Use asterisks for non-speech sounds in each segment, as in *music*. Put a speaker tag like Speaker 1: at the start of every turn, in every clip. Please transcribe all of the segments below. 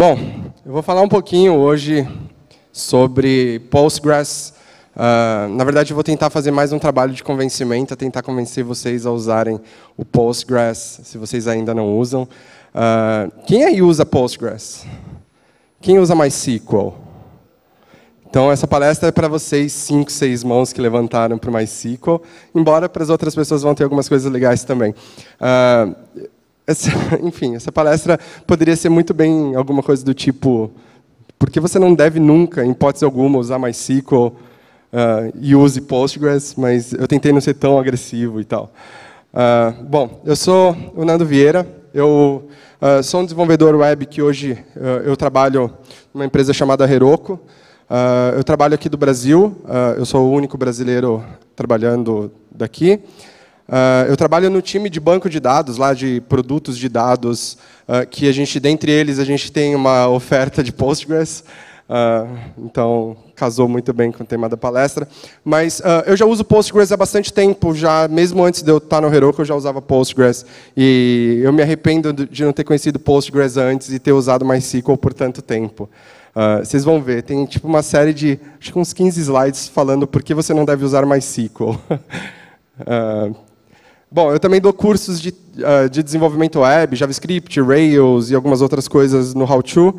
Speaker 1: Bom, eu vou falar um pouquinho hoje sobre Postgres. Uh, na verdade, eu vou tentar fazer mais um trabalho de convencimento, tentar convencer vocês a usarem o Postgres, se vocês ainda não usam. Uh, quem aí usa Postgres? Quem usa MySQL? Então, essa palestra é para vocês, cinco, seis mãos que levantaram para o MySQL, embora para as outras pessoas vão ter algumas coisas legais também. Uh, essa, *laughs* enfim, essa palestra poderia ser muito bem alguma coisa do tipo: por que você não deve nunca, em hipótese alguma, usar MySQL uh, e use Postgres? Mas eu tentei não ser tão agressivo e tal. Uh, bom, eu sou o Nando Vieira, eu uh, sou um desenvolvedor web que hoje eu trabalho numa empresa chamada Heroku. eu trabalho aqui do Brasil, eu sou o único brasileiro trabalhando daqui. Uh, eu trabalho no time de banco de dados, lá de produtos de dados, uh, que a gente, dentre eles, a gente tem uma oferta de Postgres. Uh, então, casou muito bem com o tema da palestra. Mas eu já uso Postgres há bastante tempo, já mesmo antes de eu estar no Heroku, eu já usava Postgres. E eu me arrependo de não ter conhecido Postgres antes e ter usado MySQL por tanto tempo. Uh, vocês vão ver, tem tipo uma série de acho que uns 15 slides falando por que você não deve usar MySQL. uh, *laughs* Bom, eu também dou cursos de, ah, de desenvolvimento web, JavaScript, Rails e algumas outras coisas no How To.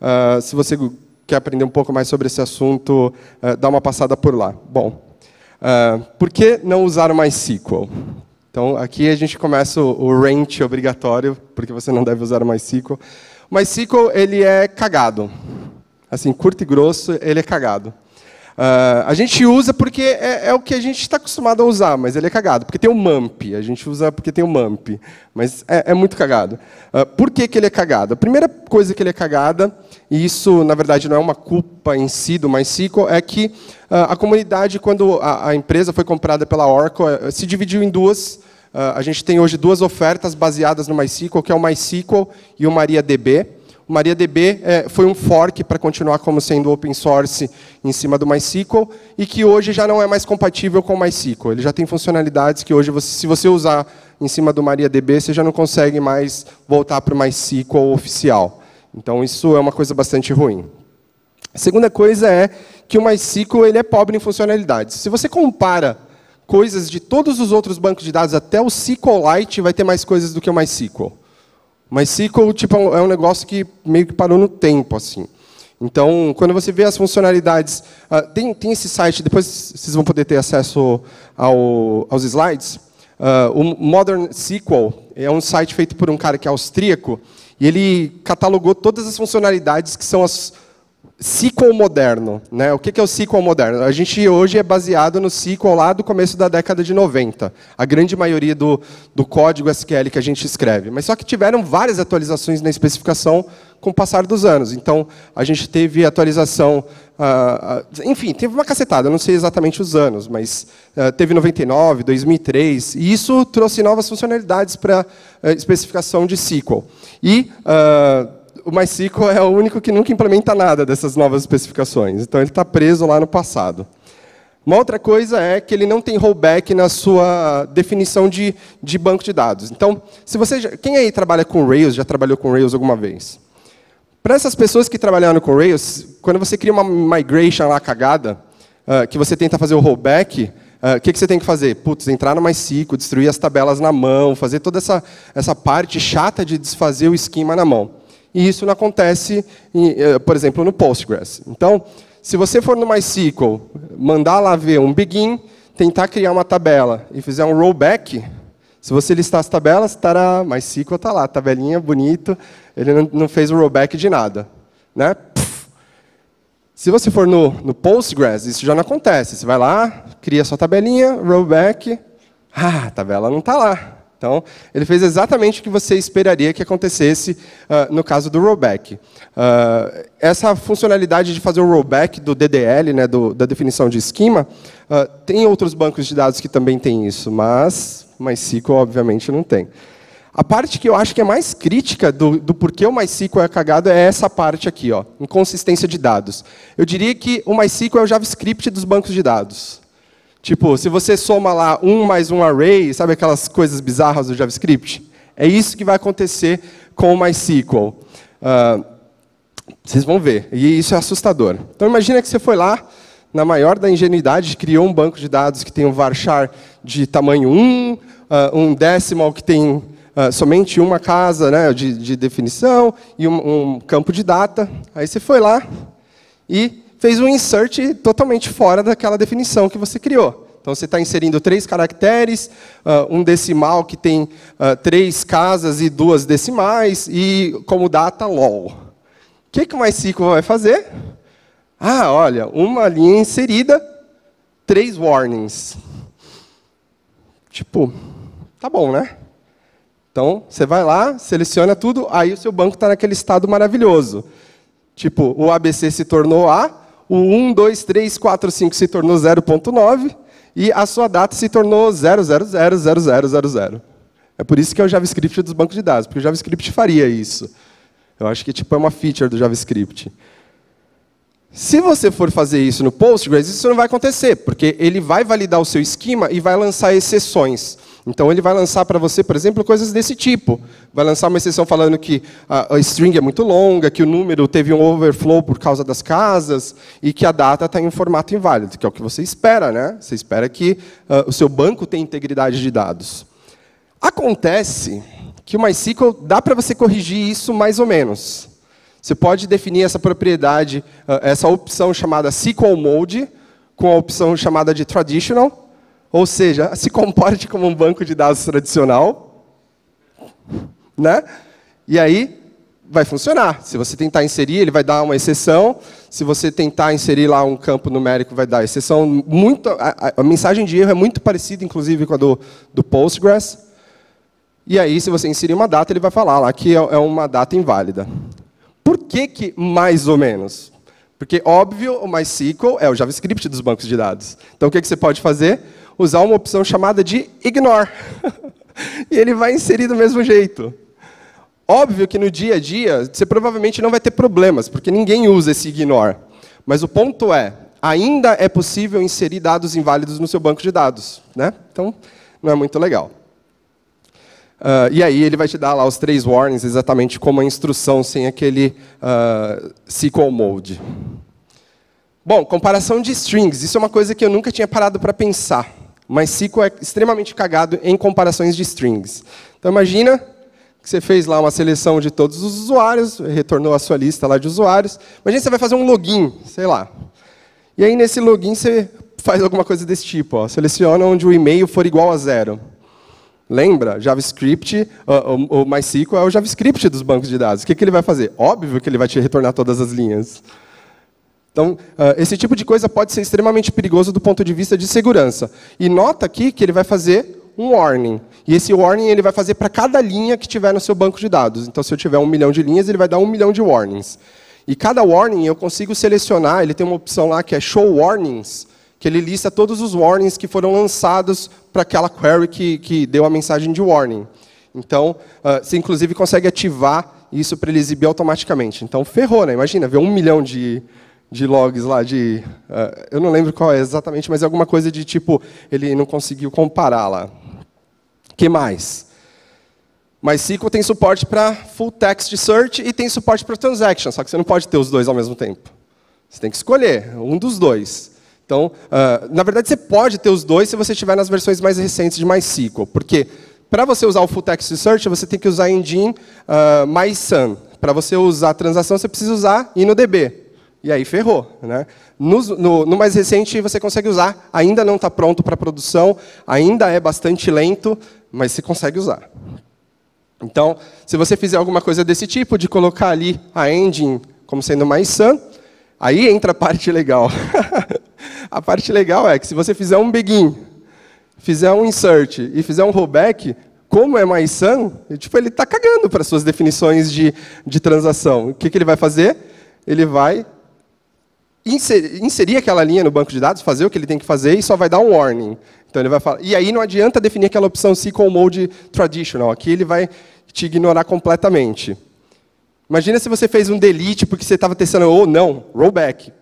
Speaker 1: Uh, se você quer aprender um pouco mais sobre esse assunto, uh, dá uma passada por lá. Bom, uh, por que não usar o MySQL? Então, aqui a gente começa o, o rant obrigatório, porque você não deve usar o MySQL. O MySQL ele é cagado. Assim, curto e grosso, ele é cagado. Uh, a gente usa porque é, é o que a gente está acostumado a usar, mas ele é cagado. Porque tem o MAMP, a gente usa porque tem o MAMP, mas é, é muito cagado. Uh, por que, que ele é cagado? A primeira coisa que ele é cagada, e isso na verdade não é uma culpa em si do MySQL, é que uh, a comunidade, quando a, a, empresa foi comprada pela Oracle, eh, se dividiu em duas. a gente tem hoje duas ofertas baseadas no MySQL, que é o MySQL e o MariaDB. MariaDB é, foi um fork para continuar como sendo open source em cima do MySQL e que hoje já não é mais compatível com o MySQL. Ele já tem funcionalidades que hoje, você, se você usar em cima do MariaDB, você já não consegue mais voltar para o MySQL oficial. Então, isso é uma coisa bastante ruim. A segunda coisa é que o MySQL ele é pobre em funcionalidades. Se você compara coisas de todos os outros bancos de dados, até o SQLite vai ter mais coisas do que o MySQL. Mas SQL tipo, é, é um negócio que meio que parou no tempo, assim. Então, quando você vê as funcionalidades... Uh, tem, tem esse site, depois vocês vão poder ter acesso ao, aos slides. Uh, o Modern SQL é um site feito por um cara que é austríaco, e ele catalogou todas as funcionalidades que são as SQL moderno. Né? O que é o SQL moderno? A gente hoje é baseado no SQL lá do começo da década de 90. A grande maioria do, do código SQL que a gente escreve. Mas só que tiveram várias atualizações na especificação com o passar dos anos. Então, a gente teve atualização... Uh, uh, enfim, teve uma cacetada, não sei exatamente os anos, mas uh, teve 99, 2003, e isso trouxe novas funcionalidades para a eh, especificação de SQL. E o MySQL é o único que nunca implementa nada dessas novas especificações. Então, ele está preso lá no passado. Uma outra coisa é que ele não tem rollback na sua definição de, de banco de dados. Então, se você já, quem aí trabalha com Rails, já trabalhou com Rails alguma vez? Para essas pessoas que trabalharam com Rails, quando você cria uma migration lá cagada, uh, que você tenta fazer o rollback, ah, o uh, que, que, você tem que fazer? Putz, entrar no MySQL, destruir as tabelas na mão, fazer toda essa, essa parte chata de desfazer o esquema na mão. E isso não acontece, eh, por exemplo, no Postgres. Então, se você for no MySQL, mandar lá ver um begin, tentar criar uma tabela e fizer um rollback, se você listar as tabelas, estará MySQL está lá, tabelinha, bonito, ele não fez o rollback de nada. Né? Se você for no, no Postgres, isso já não acontece. Você vai lá, cria sua tabelinha, rollback, ah, a tabela não está lá. Então, ele fez exatamente o que você esperaria que acontecesse uh, no caso do rollback. Uh, essa funcionalidade de fazer o rollback do DDL, né, do, da definição de esquema, uh, tem outros bancos de dados que também tem isso, mas MySQL, obviamente, não tem. A parte que eu acho que é mais crítica do, do porquê o MySQL é cagado é essa parte aqui, ó, inconsistência de dados. Eu diria que o MySQL é o JavaScript dos bancos de dados. Tipo, se você soma lá um mais um array, sabe aquelas coisas bizarras do JavaScript? É isso que vai acontecer com o MySQL. Uh, vocês vão ver, e isso é assustador. Então imagina que você foi lá, na maior da ingenuidade, criou um banco de dados que tem um varchar de tamanho 1, uh, um ah, decimal que tem uh, somente uma casa né, de, de definição e um, um campo de data. Aí você foi lá e fez um insert totalmente fora daquela definição que você criou. Então você está inserindo três caracteres, ah, um decimal que tem ah, três casas e duas decimais, e como data LOL. O que, que o MySQL vai fazer? Ah, olha, uma linha inserida, três warnings. Tipo, tá bom, né? Então você vai lá, seleciona tudo, aí o seu banco está naquele estado maravilhoso. Tipo, o ABC se tornou A, o 1, 2, 3, 4, 5 se tornou 0.9 e a sua data se tornou 0000000. É por isso que é o JavaScript dos bancos de dados, porque o JavaScript faria isso. Eu acho que tipo, é uma feature do JavaScript. Se você for fazer isso no Postgres, isso não vai acontecer, porque ele vai validar o seu esquema e vai lançar exceções. Então ele vai lançar para você, por exemplo, coisas desse tipo. Vai lançar uma exceção falando que a, string é muito longa, que o número teve um overflow por causa das casas e que a data está em um formato inválido, que é o que você espera, né? Você espera que uh, o seu banco tenha integridade de dados. Acontece que o MySQL dá para você corrigir isso mais ou menos. Você pode definir essa propriedade, ah, essa opção chamada SQL Mode, com a opção chamada de Traditional, ou seja, *laughs* se comporte como um banco de dados tradicional, né? E aí vai funcionar. Se você tentar inserir, ele vai dar uma exceção. Se você tentar inserir lá um campo numérico, vai dar exceção. Muito, a, a mensagem de erro é muito parecida, inclusive, com a do, do Postgres. E aí, se você inserir uma data, ele vai falar lá que é, é uma data inválida. Por que, que mais ou menos? Porque, óbvio, o MySQL é o JavaScript dos bancos de dados. Então, o que, que você pode fazer? usar uma opção chamada de ignore. *laughs* e ele vai inserir do mesmo jeito. Óbvio que no dia a dia você provavelmente não vai ter problemas, porque ninguém usa esse ignore. Mas o ponto é, ainda é possível inserir dados inválidos no seu banco de dados. Né? Então, não é muito legal. Uh, e aí ele vai te dar lá os três warnings, exatamente como a instrução sem aquele uh, ah, SQL mode. Bom, comparação de strings. Isso é uma coisa que eu nunca tinha parado para pensar. MySQL é extremamente cagado em comparações de strings. Então imagina que você fez lá uma seleção de todos os usuários, retornou a sua lista lá de usuários. Imagina que você vai fazer um login, sei lá. E aí nesse login você faz alguma coisa desse tipo, ó. seleciona onde o e-mail for igual a zero. Lembra? JavaScript, o, o, o MySQL é o JavaScript dos bancos de dados. O que, que ele vai fazer? Óbvio que ele vai te retornar todas as linhas. Então, ah, esse tipo de coisa pode ser extremamente perigoso do ponto de vista de segurança. E nota aqui que ele vai fazer um warning. E esse warning ele vai fazer para cada linha que tiver no seu banco de dados. Então, se eu tiver um milhão de linhas, ele vai dar um milhão de warnings. E cada warning eu consigo selecionar, ele tem uma opção lá que é Show Warnings, que ele lista todos os warnings que foram lançados para aquela query que, que deu a mensagem de warning. Então, ah, você inclusive consegue ativar isso para ele exibir automaticamente. Então, ferrou, né? Imagina, ver um milhão de, de logs lá de. Uh, eu não lembro qual é exatamente, mas é alguma coisa de tipo, ele não conseguiu comparar lá. que mais? MySQL SQL tem suporte para full text search e tem suporte para transaction, só que você não pode ter os dois ao mesmo tempo. Você tem que escolher um dos dois. Então, uh, na verdade, você pode ter os dois se você estiver nas versões mais recentes de MySQL, porque para você usar o full text search, você tem que usar engine uh, MySun. Para você usar a transação, você precisa usar InnoDB. E aí ferrou. Né? No, no, no mais recente você consegue usar, ainda não está pronto para produção, ainda é bastante lento, mas você consegue usar. Então, se você fizer alguma coisa desse tipo, de colocar ali a engine como sendo mais sã, aí entra a parte legal. *laughs* a parte legal é que se você fizer um begin, fizer um insert e fizer um rollback, como é mais sã, tipo, ele está cagando para suas definições de, de transação. O que, que ele vai fazer? Ele vai inserir, inserir aquela linha no banco de dados, fazer o que ele tem que fazer e só vai dar um warning. Então ele vai falar. E aí não adianta definir aquela opção SQL Mode Traditional. Aqui ele vai te ignorar completamente. Imagina se você fez um delete porque você estava testando ou oh, não, rollback.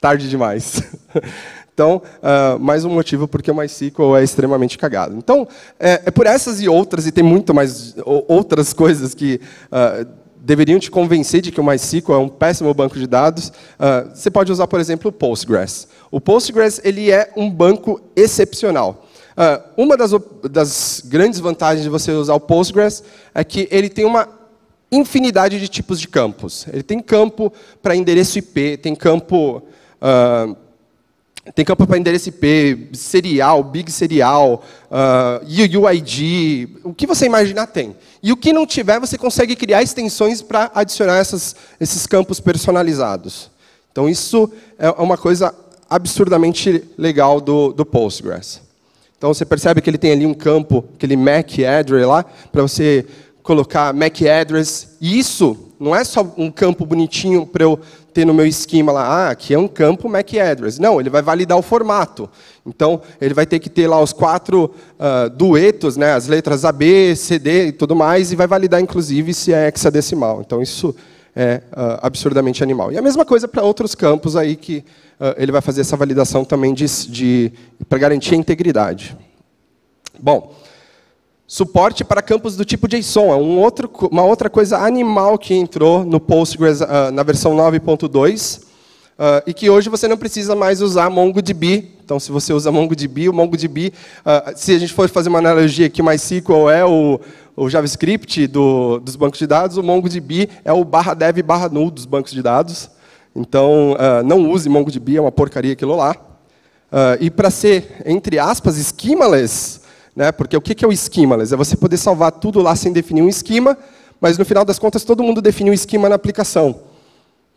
Speaker 1: tarde demais. *laughs* então, uh, mais um motivo porque o MySQL é extremamente cagado. Então, é, é, por essas e outras, e tem muito mais outras coisas que. Uh, deveriam te convencer de que o MySQL é um péssimo banco de dados, uh, você pode usar, por exemplo, o Postgres. O Postgres ele é um banco excepcional. Uh, uma das, das grandes vantagens de você usar o Postgres é que ele tem uma infinidade de tipos de campos. Ele tem campo para endereço IP, tem campo uh, tem campo para endereço IP, serial, big serial, uh, ah, UUID, o que você imaginar tem. E o que não tiver, você consegue criar extensões para adicionar essas, esses campos personalizados. Então, isso é uma coisa absurdamente legal do, do Postgres. Então, você percebe que ele tem ali um campo, aquele MAC address lá, para você colocar MAC address. E isso não é só um campo bonitinho para eu ter no meu esquema lá, ah, aqui é um campo MacAddress. Não, ele vai validar o formato. Então, ele vai ter que ter lá os quatro uh, duetos, né, as letras AB, CD e tudo mais, e vai validar, inclusive, se é hexadecimal. Então, isso é uh, absurdamente animal. E a mesma coisa para outros campos aí que uh, ele vai fazer essa validação também de, de para garantir a integridade. Bom, suporte para campos do tipo JSON. É um outro, uma outra coisa animal que entrou no Postgres uh, na versão 9.2 uh, ah, e que hoje você não precisa mais usar MongoDB. Então, se você usa MongoDB, o MongoDB, uh, se a gente for fazer uma analogia que MySQL é o, o JavaScript do, dos bancos de dados, o MongoDB é o barra dev barra null dos bancos de dados. Então, não use MongoDB, é uma porcaria aquilo lá. e para ser, entre aspas, schemaless, né? Porque o que é o schemaless? É você poder salvar tudo lá sem definir um esquema, mas no final das contas todo mundo define um esquema na aplicação.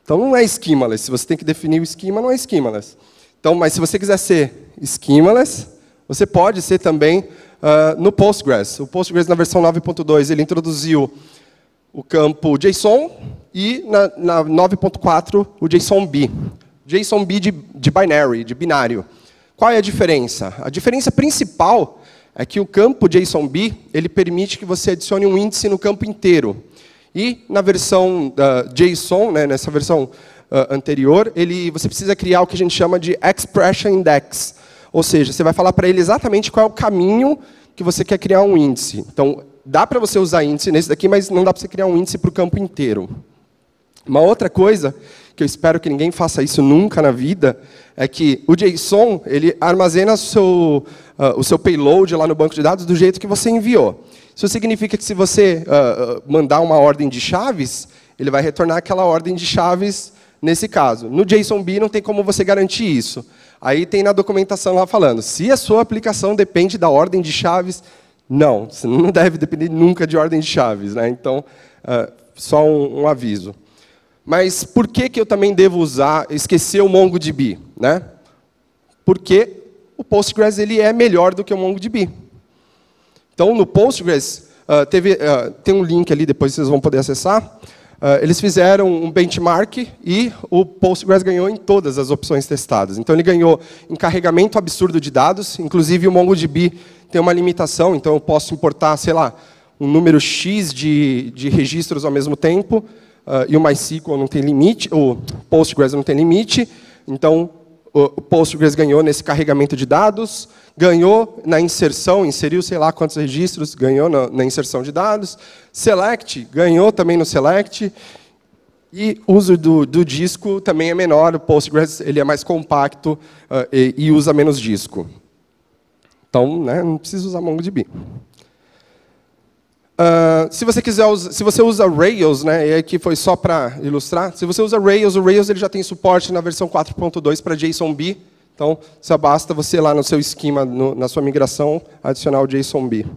Speaker 1: Então não é schemaless. Se você tem que definir o esquema, não é schemaless. Então, mas se você quiser ser schemaless, você pode ser também uh, no Postgres. O Postgres na versão 9.2 ele introduziu o campo JSON e na, na 9.4 o JSONB. JSONB de, de binary, de binário. Qual é a diferença? A diferença principal é que o campo JSONB ele permite que você adicione um índice no campo inteiro. E na versão uh, ah, JSON, né, nessa versão uh, anterior, ele, você precisa criar o que a gente chama de expression index, ou seja, você vai falar para ele exatamente qual é o caminho que você quer criar um índice. Então, dá para você usar índice nesse daqui, mas não dá para você criar um índice para o campo inteiro. Uma outra coisa que eu espero que ninguém faça isso nunca na vida, é que o JSON ele armazena o seu, uh, o seu payload lá no banco de dados do jeito que você enviou. Isso significa que se você uh, mandar uma ordem de chaves, ele vai retornar aquela ordem de chaves nesse caso. No JSONB não tem como você garantir isso. Aí tem na documentação lá falando, se a sua aplicação depende da ordem de chaves, não, você não deve depender nunca de ordem de chaves. Né? Então, uh, só um, um aviso. Mas por que, que eu também devo usar, esquecer o MongoDB? Né? Porque o Postgres ele é melhor do que o MongoDB. Então, no Postgres, uh, teve, uh, tem um link ali, depois vocês vão poder acessar. Uh, eles fizeram um benchmark e o Postgres ganhou em todas as opções testadas. Então, ele ganhou em carregamento absurdo de dados, inclusive o MongoDB tem uma limitação, então eu posso importar, sei lá, um número X de, de registros ao mesmo tempo, ah, e o MySQL não tem limite, o Postgres não tem limite, então o Postgres ganhou nesse carregamento de dados, ganhou na inserção, inseriu sei lá quantos registros, ganhou na, na inserção de dados, Select ganhou também no Select, e o uso do, do, disco também é menor, o Postgres ele é mais compacto uh, e, e, usa menos disco. Então, né, não precisa usar MongoDB. Uh, se você quiser, se você usa Rails, né, e aqui foi só para ilustrar, se você usa Rails, o Rails ele já tem suporte na versão 4.2 para JSONB, então se basta você ir lá no seu esquema, no, na sua migração, adicionar o JSONB. Uh,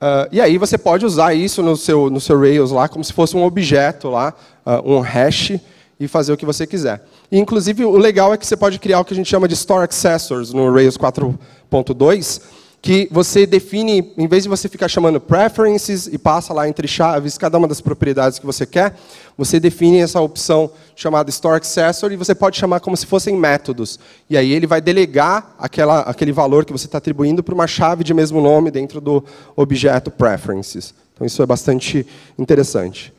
Speaker 1: ah, e aí você pode usar isso no seu, no seu Rails lá, como se fosse um objeto lá, uh, um hash, e fazer o que você quiser. E, inclusive, o legal é que você pode criar o que a gente chama de Store Accessors no Rails 4.2, que você define, em vez de você ficar chamando preferences e passa lá entre chaves cada uma das propriedades que você quer, você define essa opção chamada store accessor e você pode chamar como se fossem métodos. E aí ele vai delegar aquela, aquele valor que você está atribuindo para uma chave de mesmo nome dentro do objeto preferences. Então isso é bastante interessante.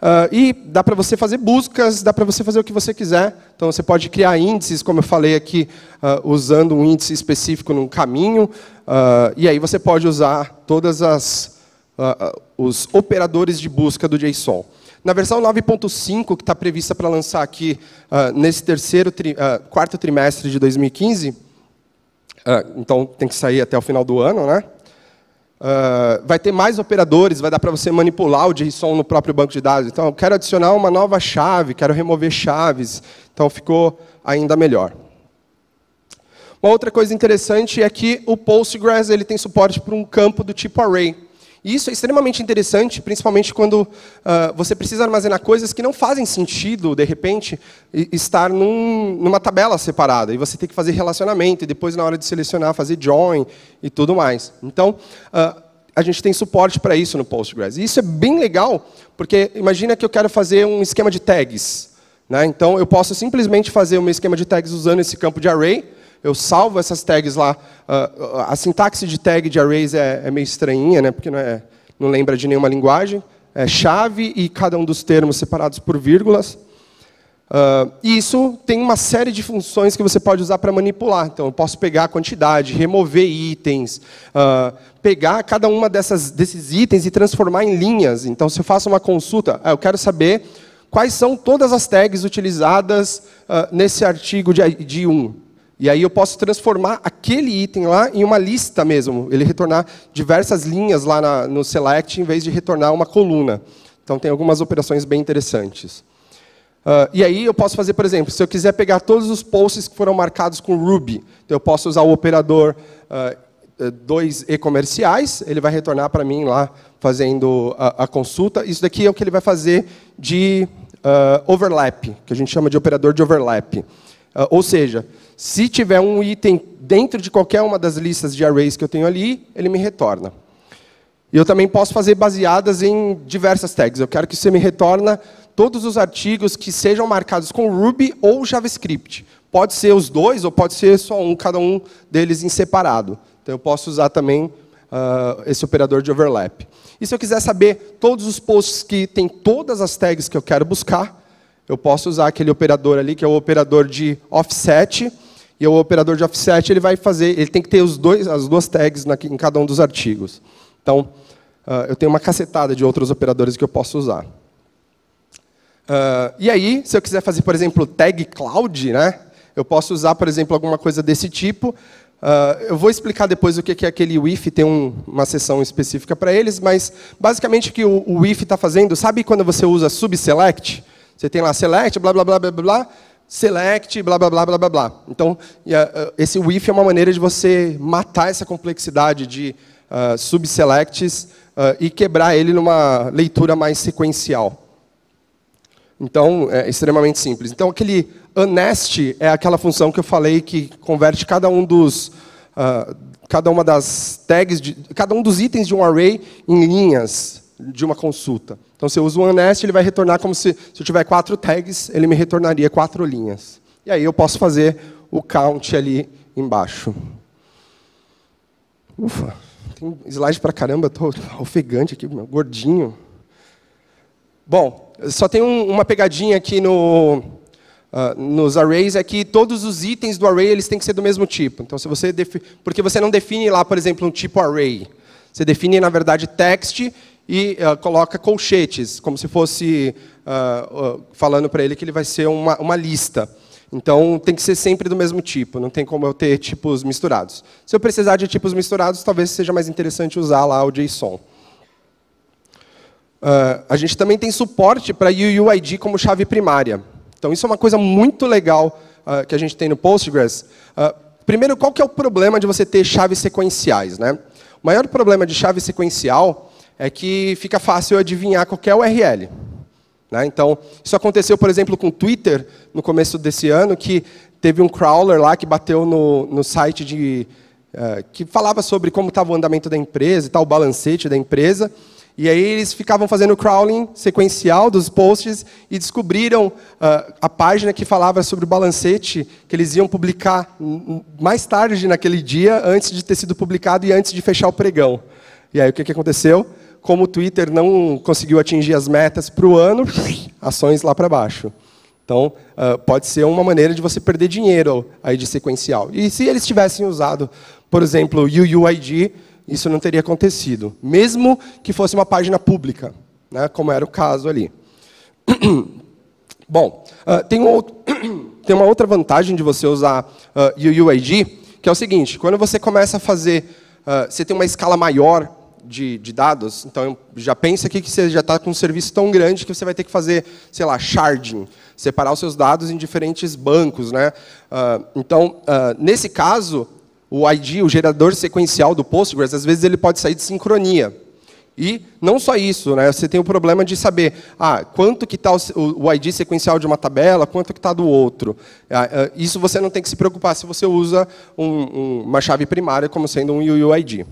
Speaker 1: Uh, e dá para você fazer buscas, dá para você fazer o que você quiser. Então você pode criar índices, como eu falei aqui, uh, usando um índice específico num caminho. Uh, e aí você pode usar todas as os operadores de busca do JSON. Na versão 9.5 que está prevista para lançar aqui nesse terceiro tri quarto trimestre de 2015, então tem que sair até o final do ano, né? Uh, vai ter mais operadores, vai dar para você manipular o JSON no próprio banco de dados. Então, eu quero adicionar uma nova chave, quero remover chaves. Então, ficou ainda melhor. Uma outra coisa interessante é que o Postgres ele tem suporte para um campo do tipo array. E isso é extremamente interessante, principalmente quando uh, você precisa armazenar coisas que não fazem sentido, de repente, estar num, numa tabela separada. E você tem que fazer relacionamento, e depois, na hora de selecionar, fazer join e tudo mais. Então, uh, a gente tem suporte para isso no Postgres. E isso é bem legal, porque imagina que eu quero fazer um esquema de tags. Né? Então, eu posso simplesmente fazer um esquema de tags usando esse campo de array, eu salvo essas tags lá. A, ah, a, sintaxe de tag de arrays é, é meio estranhinha, né? porque não, é, não lembra de nenhuma linguagem. É chave e cada um dos termos separados por vírgulas. Uh, e isso tem uma série de funções que você pode usar para manipular. Então, eu posso pegar a quantidade, remover itens, uh, pegar cada uma desses itens e transformar em linhas. Então, se eu faço uma consulta, eu quero saber quais são todas as tags utilizadas uh, nesse artigo de, de 1. E aí eu posso transformar aquele item lá em uma lista mesmo. Ele retornar diversas linhas lá na, no select, em vez de retornar uma coluna. Então tem algumas operações bem interessantes. Uh, e aí eu posso fazer, por exemplo, se eu quiser pegar todos os posts que foram marcados com Ruby, então eu posso usar o operador uh, dois e comerciais, ele vai retornar para mim lá fazendo a, a, consulta. Isso daqui é o que ele vai fazer de uh, overlap, que a gente chama de operador de overlap. ou seja, se tiver um item dentro de qualquer uma das listas de arrays que eu tenho ali, ele me retorna. E eu também posso fazer baseadas em diversas tags. Eu quero que você me retorna todos os artigos que sejam marcados com Ruby ou JavaScript. Pode ser os dois ou pode ser só um, cada um deles em separado. Então eu posso usar também uh, esse operador de overlap. E se eu quiser saber todos os posts que tem todas as tags que eu quero buscar, eu posso usar aquele operador ali, que é o operador de offset, e o operador de offset ele vai fazer, ele tem que ter os dois, as duas tags na, em cada um dos artigos. Então, uh, eu tenho uma cacetada de outros operadores que eu posso usar. Uh, e aí, se eu quiser fazer, por exemplo, tag cloud, né? Eu posso usar, por exemplo, alguma coisa desse tipo. Uh, eu vou explicar depois o que é aquele WIF, tem um, uma sessão específica para eles, mas basicamente o que o, o WIF está fazendo, sabe quando você usa subselect? Você tem lá select, blá, blá, blá, blá, blá, select, blá, blá, blá, blá, blá, blá. Então, eh, eh, esse if é uma maneira de você matar essa complexidade de uh, subselects uh, e quebrar ele numa leitura mais sequencial. Então, é extremamente simples. Então, aquele unest é aquela função que eu falei que converte cada um dos... Uh, cada uma das tags, de, cada um dos itens de um array em linhas de uma consulta. Então, se eu uso o Anest, ele vai retornar como se, se eu tiver quatro tags, ele me retornaria quatro linhas. E aí eu posso fazer o count ali embaixo. Ufa, tem slide para caramba, estou *laughs* ofegante aqui, meu, gordinho. Bom, só tem um, uma pegadinha aqui no, uh, nos arrays, é que todos os itens do array eles têm que ser do mesmo tipo. Então, se você porque você não define lá, por exemplo, um tipo array. Você define, na verdade, text e uh, coloca colchetes, como se fosse uh, uh, falando para ele que ele vai ser uma, uma lista. Então tem que ser sempre do mesmo tipo, não tem como eu ter tipos misturados. Se eu precisar de tipos misturados, talvez seja mais interessante usar lá o JSON. Uh, a gente também tem suporte para UUID como chave primária. Então isso é uma coisa muito legal uh, que a gente tem no Postgres. Uh, primeiro, qual que é o problema de você ter chaves sequenciais? Né? O maior problema de chave sequencial é que fica fácil adivinhar qualquer URL. Né? Então, isso aconteceu, por exemplo, com o Twitter, no começo desse ano, que teve um crawler lá que bateu no, no site de uh, que falava sobre como estava o andamento da empresa e tal, o balancete da empresa. E aí eles ficavam fazendo crawling sequencial dos posts e descobriram uh, a página que falava sobre o balancete que eles iam publicar mais tarde naquele dia, antes de ter sido publicado e antes de fechar o pregão. E aí o que, que aconteceu? como o Twitter não conseguiu atingir as metas para o ano, ações lá para baixo. Então, ah, pode ser uma maneira de você perder dinheiro aí de sequencial. E se eles tivessem usado, por exemplo, o UUID, isso não teria acontecido, mesmo que fosse uma página pública, né, como era o caso ali. *clears throat* Bom, ah, tem, um outro, *clears throat* tem, uma outra vantagem de você usar uh, ah, UUID, que é o seguinte, quando você começa a fazer, você tem uma escala maior de, de dados. Então, já pensa aqui que você já está com um serviço tão grande que você vai ter que fazer, sei lá, sharding, separar os seus dados em diferentes bancos. Né? Uh, então, uh, nesse caso, o ID, o gerador sequencial do Postgres, às vezes ele pode sair de sincronia. E não só isso, né? você tem o problema de saber ah, quanto que está o ID sequencial de uma tabela, quanto que está do outro. Ah, isso você não tem que se preocupar se você usa um, uma chave primária como sendo um UUID.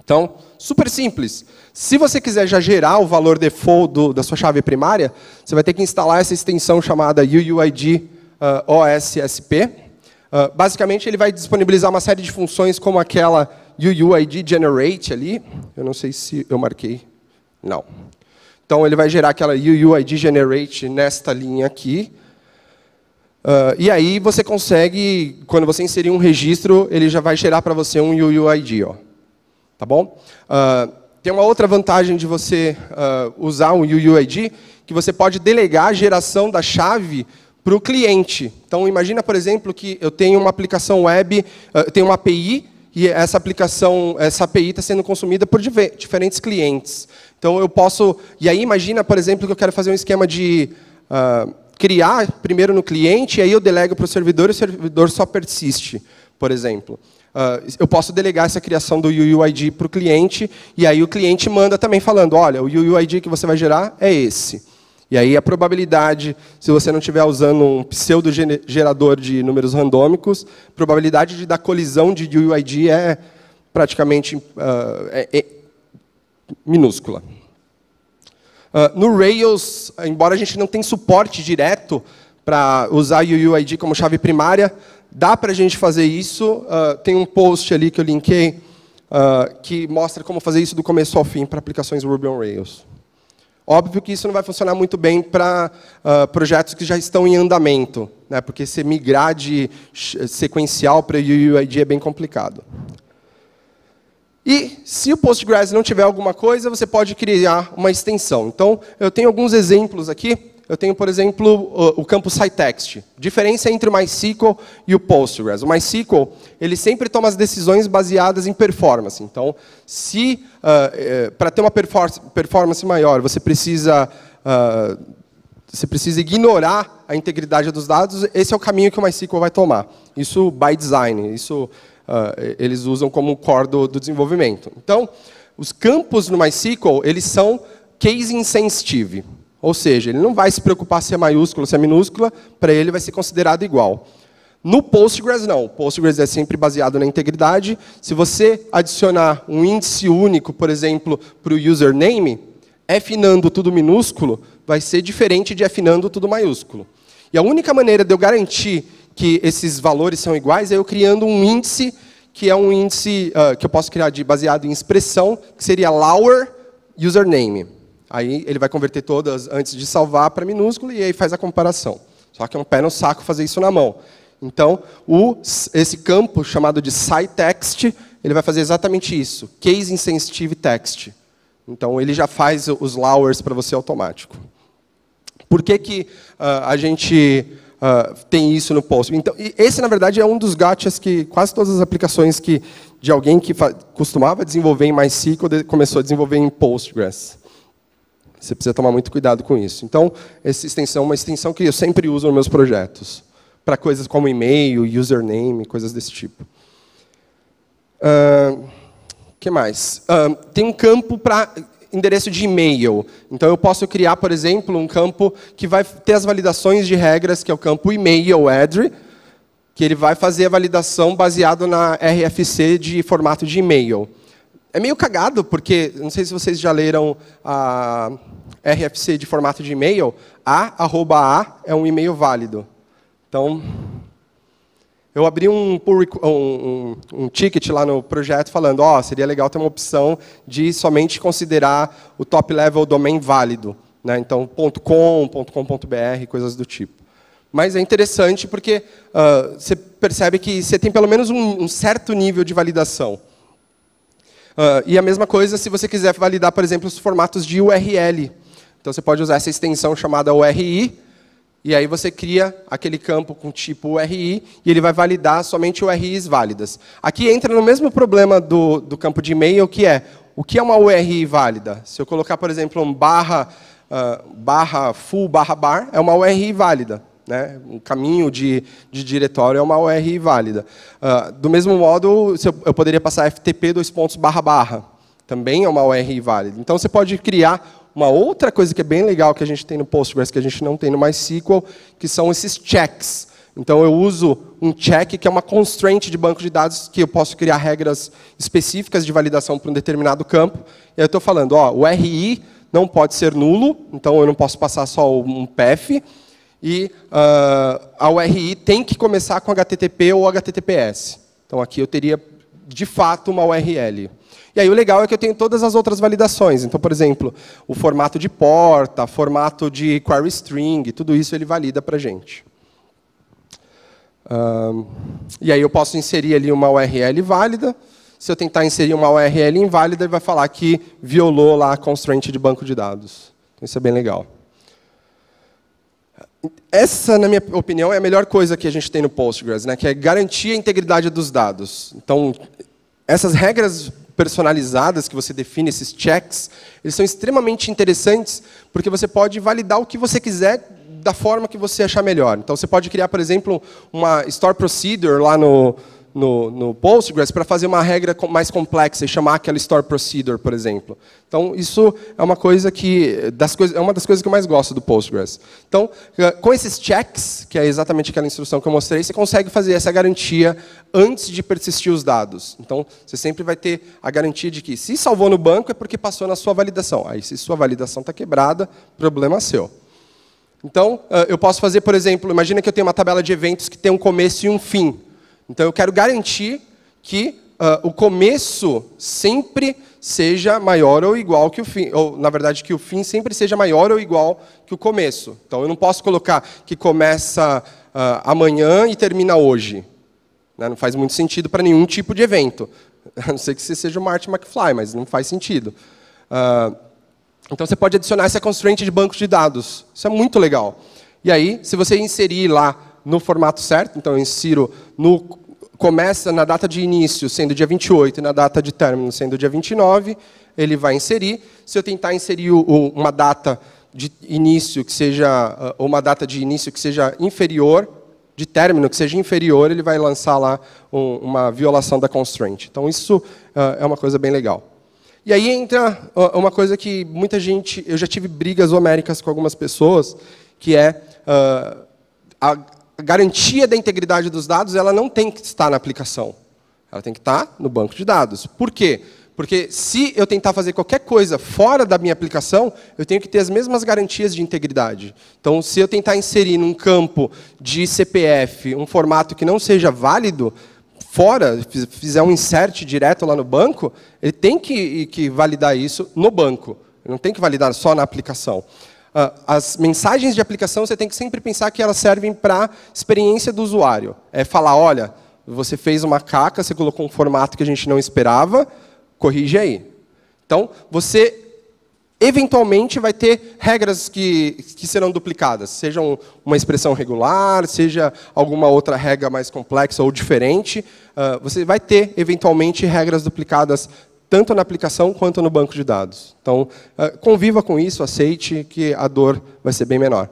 Speaker 1: Então, super simples. Se você quiser já gerar o valor default do, da sua chave primária, você vai ter que instalar essa extensão chamada UUID uh, ah, OSSP. Uh, ah, basicamente, ele vai disponibilizar uma série de funções como aquela UUID Generate ali. Eu não sei se eu marquei. Não. Então, ele vai gerar aquela UUID Generate nesta linha aqui. Uh, e aí você consegue, quando você inserir um registro, ele já vai gerar para você um UUID. Ó. Tá bom? Uh, tem uma outra vantagem de você uh, usar um UUID, que você pode delegar a geração da chave para o cliente. Então, imagina, por exemplo, que eu tenho uma aplicação web, uh, tenho uma API, e essa aplicação, essa API está sendo consumida por diferentes clientes. Então, eu posso... E aí, imagina, por exemplo, que eu quero fazer um esquema de... Uh, criar primeiro no cliente, e aí eu delego para o servidor, e o servidor só persiste, por exemplo. Uh, eu posso delegar essa criação do UUID para o cliente, e aí o cliente manda também falando, olha, o UUID que você vai gerar é esse. E aí a probabilidade, se você não estiver usando um pseudo gerador de números randômicos, probabilidade de da colisão de UUID é praticamente uh, é, é minúscula. Uh, no Rails, embora a gente não tenha suporte direto para usar UUID como chave primária, Dá para a gente fazer isso. Uh, tem um post ali que eu linkei uh, que mostra como fazer isso do começo ao fim para aplicações Ruby on Rails. Óbvio que isso não vai funcionar muito bem para uh, ah, projetos que já estão em andamento, né? porque se migrar de sequencial para UUID é bem complicado. E se o Postgres não tiver alguma coisa, você pode criar uma extensão. Então, eu tenho alguns exemplos aqui eu tenho, por exemplo, o, o campo citext. Diferença entre o MySQL e o Postgres. O MySQL, ele sempre toma as decisões baseadas em performance. Então, se uh, para ter uma performance, maior, você precisa uh, você precisa ignorar a integridade dos dados, esse é o caminho que o MySQL vai tomar. Isso by design, isso ah, eh, eles usam como core do, do desenvolvimento. Então, os campos no MySQL, eles são case insensitive. Ou seja, ele não vai se preocupar se é maiúsculo, se é minúscula, para ele vai ser considerado igual. No Postgres, não. O Postgres é sempre baseado na integridade. Se você adicionar um índice único, por exemplo, para o username, afinando tudo minúsculo vai ser diferente de afinando tudo maiúsculo. E a única maneira de eu garantir que esses valores são iguais é eu criando um índice, que é um índice uh, que eu posso criar de, baseado em expressão, que seria lower username. Aí ele vai converter todas antes de salvar para minúsculo e aí faz a comparação. Só que é um pé no saco fazer isso na mão. Então, o, esse campo chamado de SciText, ele vai fazer exatamente isso. Case Insensitive Text. Então, ele já faz os lowers para você automático. Por que, que uh, a gente uh, tem isso no post? Então, esse, na verdade, é um dos gachas que quase todas as aplicações que de alguém que costumava desenvolver em MySQL começou a desenvolver em Postgres. Você precisa tomar muito cuidado com isso. Então, essa extensão é uma extensão que eu sempre uso nos meus projetos, para coisas como e-mail, username, coisas desse tipo. O uh, que mais? Uh, tem um campo para endereço de e-mail. Então, eu posso criar, por exemplo, um campo que vai ter as validações de regras, que é o campo e-mail address, que ele vai fazer a validação baseado na RFC de formato de e-mail. É meio cagado, porque não sei se vocês já leram a RFC de formato de e-mail, a, arroba a é um e-mail válido. Então, eu abri um, um, um, ticket lá no projeto falando, ó, oh, seria legal ter uma opção de somente considerar o top level domain válido. Né? Então, .com, .com.br, coisas do tipo. Mas é interessante porque uh, você percebe que você tem pelo menos um, um certo nível de validação. Uh, e a mesma coisa se você quiser validar, por exemplo, os formatos de URL. Então você pode usar essa extensão chamada URI, e aí você cria aquele campo com tipo URI, e ele vai validar somente URIs válidas. Aqui entra no mesmo problema do, do campo de e-mail, que é, o que é uma URI válida? Se eu colocar, por exemplo, um barra, uh, barra full barra bar, é uma URI válida. Né? Um caminho de, de diretório é uma URI válida. Uh, do mesmo modo, eu, poderia passar FTP dois pontos barra barra. Também é uma URI válida. Então, você pode criar uma outra coisa que é bem legal que a gente tem no Postgres, que a gente não tem no MySQL, que são esses checks. Então, eu uso um check, que é uma constraint de banco de dados, que eu posso criar regras específicas de validação para um determinado campo. E aí eu estou falando, ó, o RI não pode ser nulo, então eu não posso passar só um path, e uh, a URI tem que começar com HTTP ou HTTPS. Então aqui eu teria, de fato, uma URL. E aí o legal é que eu tenho todas as outras validações. Então, por exemplo, o formato de porta, formato de query string, tudo isso ele valida para a gente. Ah, e aí eu posso inserir ali uma URL válida. Se eu tentar inserir uma URL inválida, ele vai falar que violou lá a constraint de banco de dados. Então, isso é bem legal essa, na minha opinião, é a melhor coisa que a gente tem no Postgres, né? que é garantir a integridade dos dados. Então, essas regras personalizadas que você define, esses checks, eles são extremamente interessantes, porque você pode validar o que você quiser da forma que você achar melhor. Então, você pode criar, por exemplo, uma store procedure lá no, no, no Postgres para fazer uma regra mais complexa e chamar aquela store procedure, por exemplo. Então, isso é uma coisa que das coisas, é uma das coisas que eu mais gosto do Postgres. Então, eh, com esses checks, que é exatamente aquela instrução que eu mostrei, você consegue fazer essa garantia antes de persistir os dados. Então, você sempre vai ter a garantia de que se salvou no banco é porque passou na sua validação. Aí, se sua validação está quebrada, problema seu. Então, eh, eu posso fazer, por exemplo, imagina que eu tenho uma tabela de eventos que tem um começo e um fim. Então eu quero garantir que uh, o começo sempre seja maior ou igual que o fim, ou na verdade que o fim sempre seja maior ou igual que o começo. Então eu não posso colocar que começa uh, amanhã e termina hoje. Né? Não faz muito sentido para nenhum tipo de evento. *laughs* A não ser que você seja o Martin McFly, mas não faz sentido. Uh, então você pode adicionar essa constraint de banco de dados. Isso é muito legal. E aí, se você inserir lá no formato certo, então eu insiro no começa na data de início, sendo dia 28, e na data de término, sendo dia 29, ele vai inserir. Se eu tentar inserir uma data de início que seja ah, uma data de início que seja inferior de término que seja inferior, ele vai lançar lá uma violação da constraint. Então isso ah, é uma coisa bem legal. E aí entra ah, uma coisa que muita gente, eu já tive brigas homéricas com algumas pessoas, que é uh, garantia da integridade dos dados ela não tem que estar na aplicação. Ela tem que estar no banco de dados. Por quê? Porque se eu tentar fazer qualquer coisa fora da minha aplicação, eu tenho que ter as mesmas garantias de integridade. Então, se eu tentar inserir num campo de CPF um formato que não seja válido, fora, fizer um insert direto lá no banco, ele tem que, que validar isso no banco. Ele não tem que validar só na aplicação. Ah, as mensagens de aplicação, você tem que sempre pensar que elas servem para experiência do usuário. É falar, olha, você fez uma caca, você colocou um formato que a gente não esperava, corrige aí. Então, você eventualmente vai ter regras que, que serão duplicadas, seja uma expressão regular, seja alguma outra regra mais complexa ou diferente. Uh, você vai ter, eventualmente, regras duplicadas tanto na aplicação quanto no banco de dados. Então, eh, conviva com isso, aceite que a dor vai ser bem menor.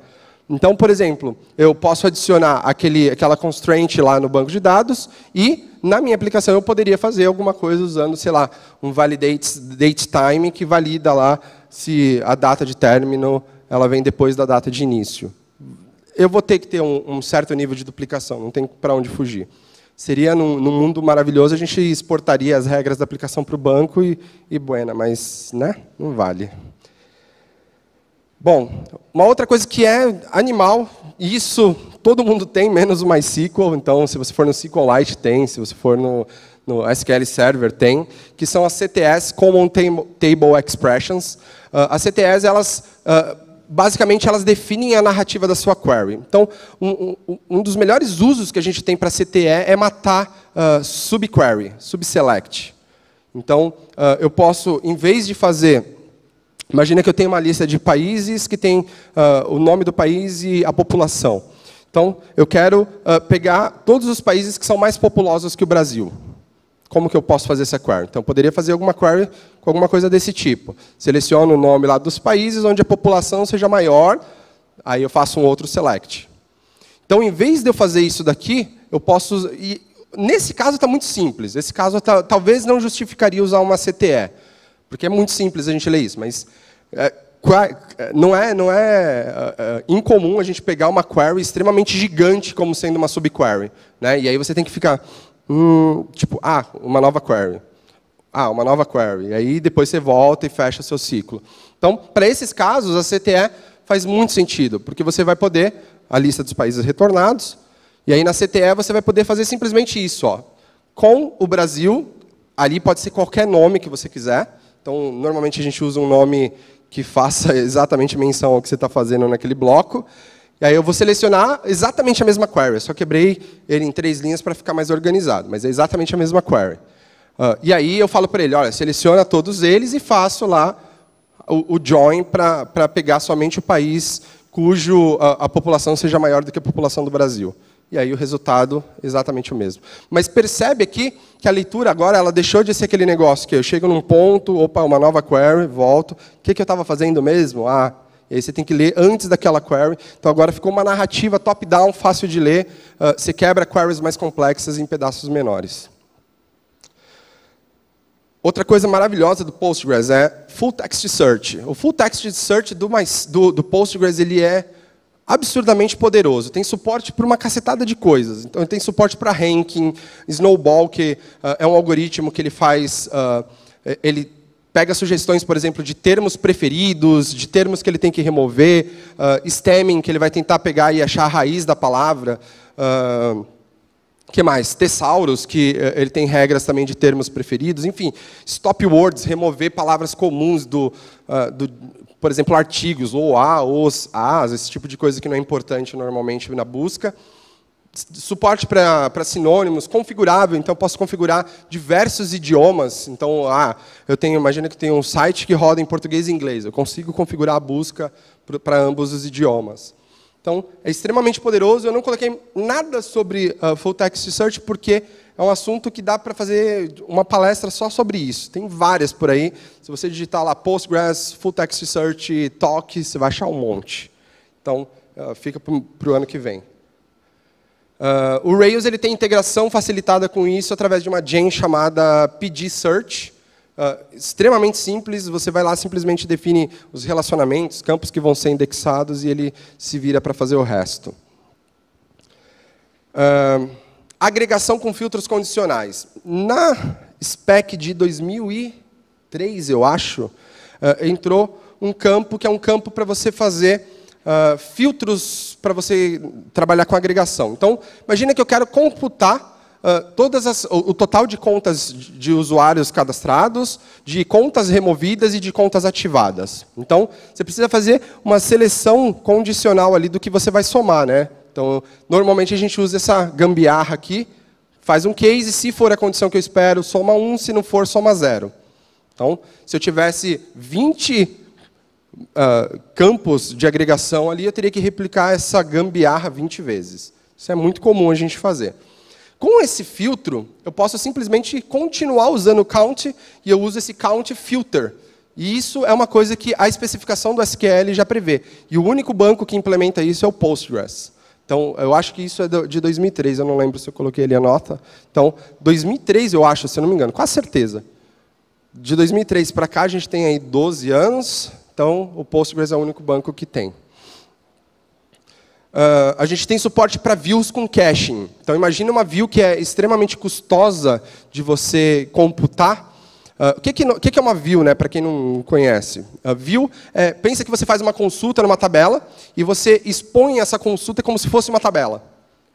Speaker 1: Então, por exemplo, eu posso adicionar aquele, aquela constraint lá no banco de dados e na minha aplicação eu poderia fazer alguma coisa usando, sei lá, um validate date time que valida lá se a data de término ela vem depois da data de início. Eu vou ter que ter um, um certo nível de duplicação, não tem para onde fugir. Seria, num, num, mundo maravilhoso, a gente exportaria as regras da aplicação para o banco e, e buena, mas né, não vale. Bom, uma outra coisa que é animal, e isso todo mundo tem, menos o MySQL, então se você for no SQLite tem, se você for no, no SQL Server tem, que são as CTS, Common Table Expressions. Uh, as CTS, elas... Uh, basicamente elas definem a narrativa da sua query. Então, um, um, um dos melhores usos que a gente tem para CTE é matar uh, subquery, subselect. Então, uh, eu posso, em vez de fazer... Imagina que eu tenho uma lista de países que tem uh, o nome do país e a população. Então, eu quero uh, pegar todos os países que são mais populosos que o Brasil. Como que eu posso fazer essa query? Então, eu poderia fazer alguma query com alguma coisa desse tipo. Seleciono o nome lá dos países onde a população seja maior, aí eu faço um outro select. Então, em vez de eu fazer isso daqui, eu posso. E nesse caso está muito simples. Esse caso talvez não justificaria usar uma CTE, porque é muito simples a gente ler isso, mas. É, é não é, não é, é, é, incomum a gente pegar uma query extremamente gigante como sendo uma subquery. Né? E aí você tem que ficar, hum, tipo, ah, uma nova query. Ah, uma nova query. E aí depois você volta e fecha seu ciclo. Então, para esses casos, a CTE faz muito sentido, porque você vai poder, a lista dos países retornados, e aí na CTE você vai poder fazer simplesmente isso. Ó. Com o Brasil, ali pode ser qualquer nome que você quiser. Então, normalmente a gente usa um nome que faça *laughs* exatamente menção ao que você está fazendo naquele bloco. E aí eu vou selecionar exatamente a mesma query, eu só quebrei ele em três linhas para ficar mais organizado, mas é exatamente a mesma query. Uh, e aí eu falo para ele, olha, seleciona todos eles e faço lá o, o join para pegar somente o país cujo a, ah, a população seja maior do que a população do Brasil. E aí o resultado é exatamente o mesmo. Mas percebe aqui que a leitura agora ela deixou de ser aquele negócio que eu chego num ponto, opa, uma nova query, volto. O que, que eu estava fazendo mesmo? Ah, e aí você tem que ler antes daquela query. Então agora ficou uma narrativa top-down, fácil de ler. Uh, você quebra queries mais complexas em pedaços menores. Outra coisa maravilhosa do Postgres é Full Text Search. O Full Text Search do, do, do Postgres ele é absurdamente poderoso. Tem suporte para uma cacetada de coisas. Então, tem suporte para ranking, snowball, que uh, é um algoritmo que ele faz... Uh, ele pega sugestões, por exemplo, de termos preferidos, de termos que ele tem que remover, uh, stemming, que ele vai tentar pegar e achar a raiz da palavra. Uh, que mais? Tesauros, que eh, ele tem regras também de termos preferidos. Enfim, stop words, remover palavras comuns do, uh, do por exemplo, artigos, ou a, os, as, esse tipo de coisa que não é importante normalmente na busca. Suporte para sinônimos, configurável, então posso configurar diversos idiomas. Então, ah, eu tenho, imagina que tem um site que roda em português e inglês. Eu consigo configurar a busca para ambos os idiomas. Então, é extremamente poderoso. Eu não coloquei nada sobre uh, Full Text Search, porque é um assunto que dá para fazer uma palestra só sobre isso. Tem várias por aí. Se você digitar lá Postgres, Full Text Search, Talk, você vai achar um monte. Então, uh, fica para o ano que vem. Uh, o Rails ele tem integração facilitada com isso através de uma gen chamada PG search, uh, extremamente simples, você vai lá, simplesmente define os relacionamentos, campos que vão ser indexados, e ele se vira para fazer o resto. Uh, agregação com filtros condicionais. Na spec de 2003, eu acho, uh, entrou um campo que é um campo para você fazer filtros para você trabalhar com agregação. Então, imagina que eu quero computar ah, todas as, o, o, total de contas de usuários cadastrados, de contas removidas e de contas ativadas. Então, você precisa fazer uma seleção condicional ali do que você vai somar. Né? Então, normalmente a gente usa essa gambiarra aqui, faz um case, se for a condição que eu espero, soma 1, um, se não for, soma 0. Então, se eu tivesse 20 uh, ah, campos de agregação ali, eu teria que replicar essa gambiarra 20 vezes. Isso é muito comum a gente fazer. Com esse filtro, eu posso simplesmente continuar usando o count e eu uso esse count filter. E isso é uma coisa que a especificação do SQL já prevê. E o único banco que implementa isso é o Postgres. Então, eu acho que isso é de 2003, eu não lembro se eu coloquei ali a nota. Então, 2003, eu acho, se eu não me engano, com certeza. De 2003 para cá, a gente tem aí 12 anos, então o Postgres é o único banco que tem. Uh, a gente tem suporte para views com caching. Então imagina uma view que é extremamente custosa de você computar. Uh, o que, que, o que, é uma view, né, para quem não conhece? a view, é, pensa que você faz uma consulta numa tabela e você expõe essa consulta como se fosse uma tabela.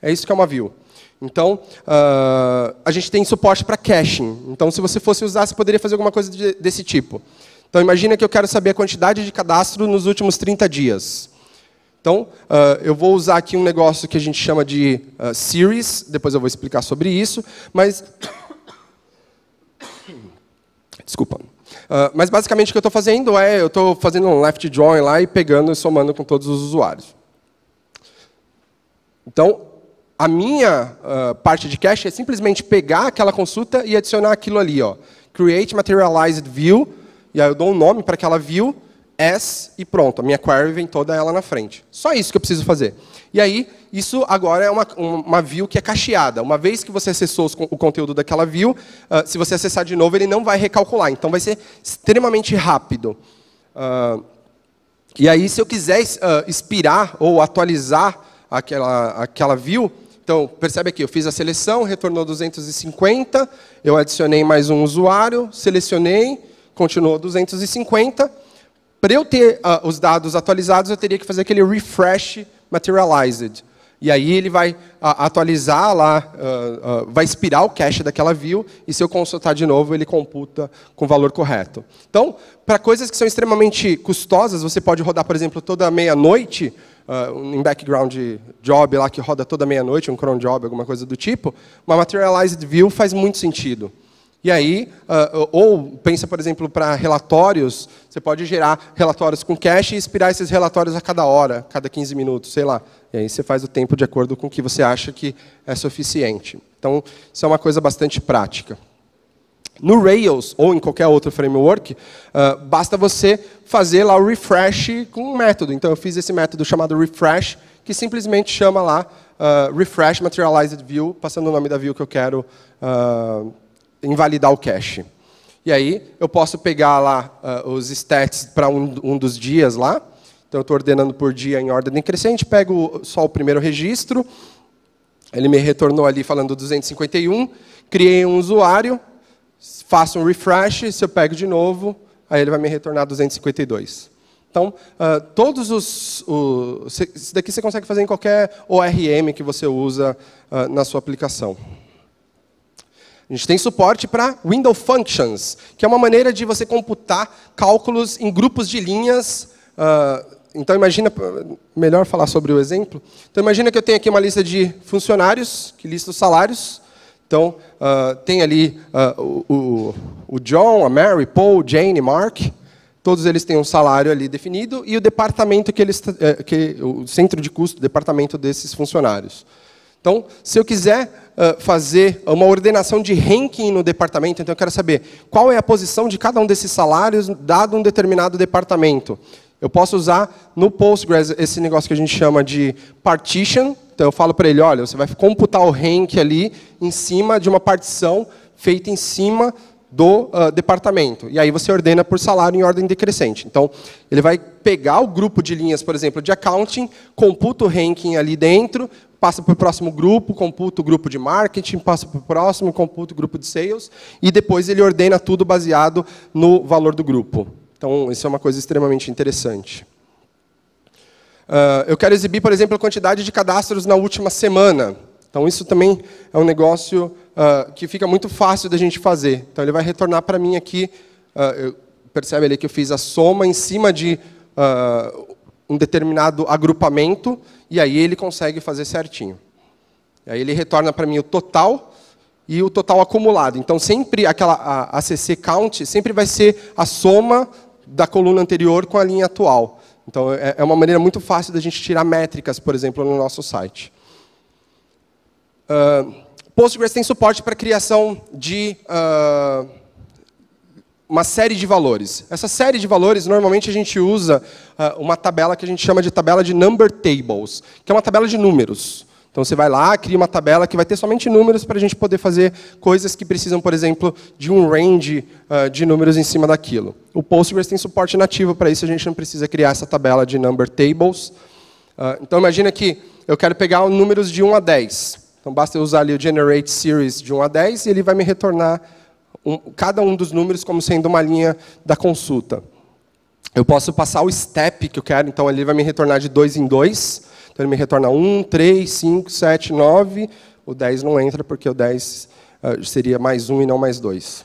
Speaker 1: É isso que é uma view. Então, ah, a gente tem suporte para caching. Então, se você fosse usar, você poderia fazer alguma coisa de, desse tipo. Então, imagina que eu quero saber a quantidade de cadastro nos últimos 30 dias. Então, uh, eu vou usar aqui um negócio que a gente chama de uh, series, depois eu vou explicar sobre isso, mas. *coughs* Desculpa. Uh, mas basicamente o que eu estou fazendo é, eu estou fazendo um left join lá e pegando e somando com todos os usuários. Então, a minha parte de cache é simplesmente pegar aquela consulta e adicionar aquilo ali, ó. Create Materialized View, e aí eu dou um nome para aquela view, as e pronto. A minha query vem toda ela na frente. Só isso que eu preciso fazer. E aí, isso agora é uma, uma view que é cacheada. Uma vez que você acessou o conteúdo daquela view, uh, se você acessar de novo, ele não vai recalcular. Então, vai ser extremamente rápido. Uh, e aí, se eu quiser uh, expirar ou atualizar aquela, aquela view, então, percebe aqui, eu fiz a seleção, retornou 250, eu adicionei mais um usuário, selecionei, continuou 250, para eu ter uh, os dados atualizados, eu teria que fazer aquele refresh materialized. E aí ele vai uh, atualizar lá, uh, vai expirar o cache daquela view, e se eu consultar de novo, ele computa com o valor correto. Então, para coisas que são extremamente custosas, você pode rodar, por exemplo, toda meia-noite, um background job lá que roda toda meia-noite, um cron job, alguma coisa do tipo, uma materialized view faz muito sentido. E aí, uh, ou pensa, por exemplo, para relatórios, você pode gerar relatórios com cache e expirar esses relatórios a cada hora, cada 15 minutos, sei lá. E aí você faz o tempo de acordo com o que você acha que é suficiente. Então, isso é uma coisa bastante prática. No Rails ou em qualquer outro framework, uh, basta você fazer lá o refresh com um método. Então, eu fiz esse método chamado refresh, que simplesmente chama lá uh, refresh materialized view, passando o nome da view que eu quero uh, invalidar o cache. E aí eu posso pegar lá uh, os stats para um, um, dos dias lá. Então eu estou ordenando por dia em ordem crescente, pego só o primeiro registro. Ele me retornou ali falando 251. Criei um usuário, faço um refresh, se eu pego de novo, aí ele vai me retornar 252. Então, uh, todos os. isso daqui você consegue fazer em qualquer ORM que você usa uh, na sua aplicação. A gente tem suporte para window functions, que é uma maneira de você computar cálculos em grupos de linhas. Uh, então imagina, melhor falar sobre o exemplo. Então imagina que eu tenho aqui uma lista de funcionários, que lista os salários. Então uh, tem ali uh, o, o John, a Mary, Paul, Jane, Mark. Todos eles têm um salário ali definido e o departamento que eles, eh, que, o centro de custo, o departamento desses funcionários. Então, se eu quiser ah, fazer uma ordenação de ranking no departamento, então eu quero saber qual é a posição de cada um desses salários dado um determinado departamento. Eu posso usar no Postgres esse negócio que a gente chama de partition. Então eu falo para ele, olha, você vai computar o rank ali em cima de uma partição feita em cima do uh, departamento. E aí você ordena por salário em ordem decrescente. Então, ele vai pegar o grupo de linhas, por exemplo, de accounting, computa o ranking ali dentro, passa para o próximo grupo, computa o grupo de marketing, passa para o próximo, computa o grupo de sales, e depois ele ordena tudo baseado no valor do grupo. Então, isso é uma coisa extremamente interessante. Uh, eu quero exibir, por exemplo, a quantidade de cadastros na última semana. Então, isso também é um negócio uh, que fica muito fácil da gente fazer. Então, ele vai retornar para mim aqui. Uh, percebe ali que eu fiz a soma em cima de uh, um determinado agrupamento, e aí ele consegue fazer certinho. E aí ele retorna para mim o total e o total acumulado. Então, sempre aquela a ACC count sempre vai ser a soma da coluna anterior com a linha atual. Então, é, é uma maneira muito fácil da gente tirar métricas, por exemplo, no nosso site. Uh, Postgres tem suporte para criação de uh, uma série de valores. Essa série de valores, normalmente a gente usa uh, uma tabela que a gente chama de tabela de number tables, que é uma tabela de números. Então você vai lá, cria uma tabela que vai ter somente números para a gente poder fazer coisas que precisam, por exemplo, de um range uh, de números em cima daquilo. O Postgres tem suporte nativo para isso, a gente não precisa criar essa tabela de number tables. Uh, então imagina que eu quero pegar números de 1 a 10. Então basta eu usar ali o generate series de 1 a 10 e ele vai me retornar um, cada um dos números como sendo uma linha da consulta. Eu posso passar o step que eu quero, então ele vai me retornar de 2 em 2. Então ele me retorna 1, 3, 5, 7, 9. O 10 não entra, porque o 10 uh, ah, seria mais 1 um e não mais 2.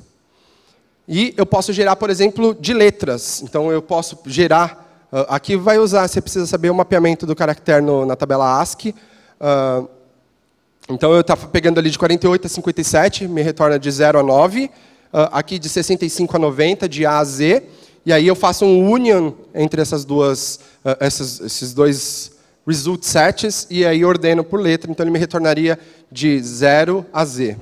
Speaker 1: E eu posso gerar, por exemplo, de letras. Então eu posso gerar. Uh, aqui vai usar, você precisa saber o mapeamento do caractere no, na tabela ASCII. Uh, ah, então eu estava pegando ali de 48 a 57, me retorna de 0 a 9. Ah, aqui de 65 a 90, de A a Z, e aí eu faço um union entre essas duas, uh, essas, esses dois result sets, e aí ordeno por letra, então ele me retornaria de 0 a Z.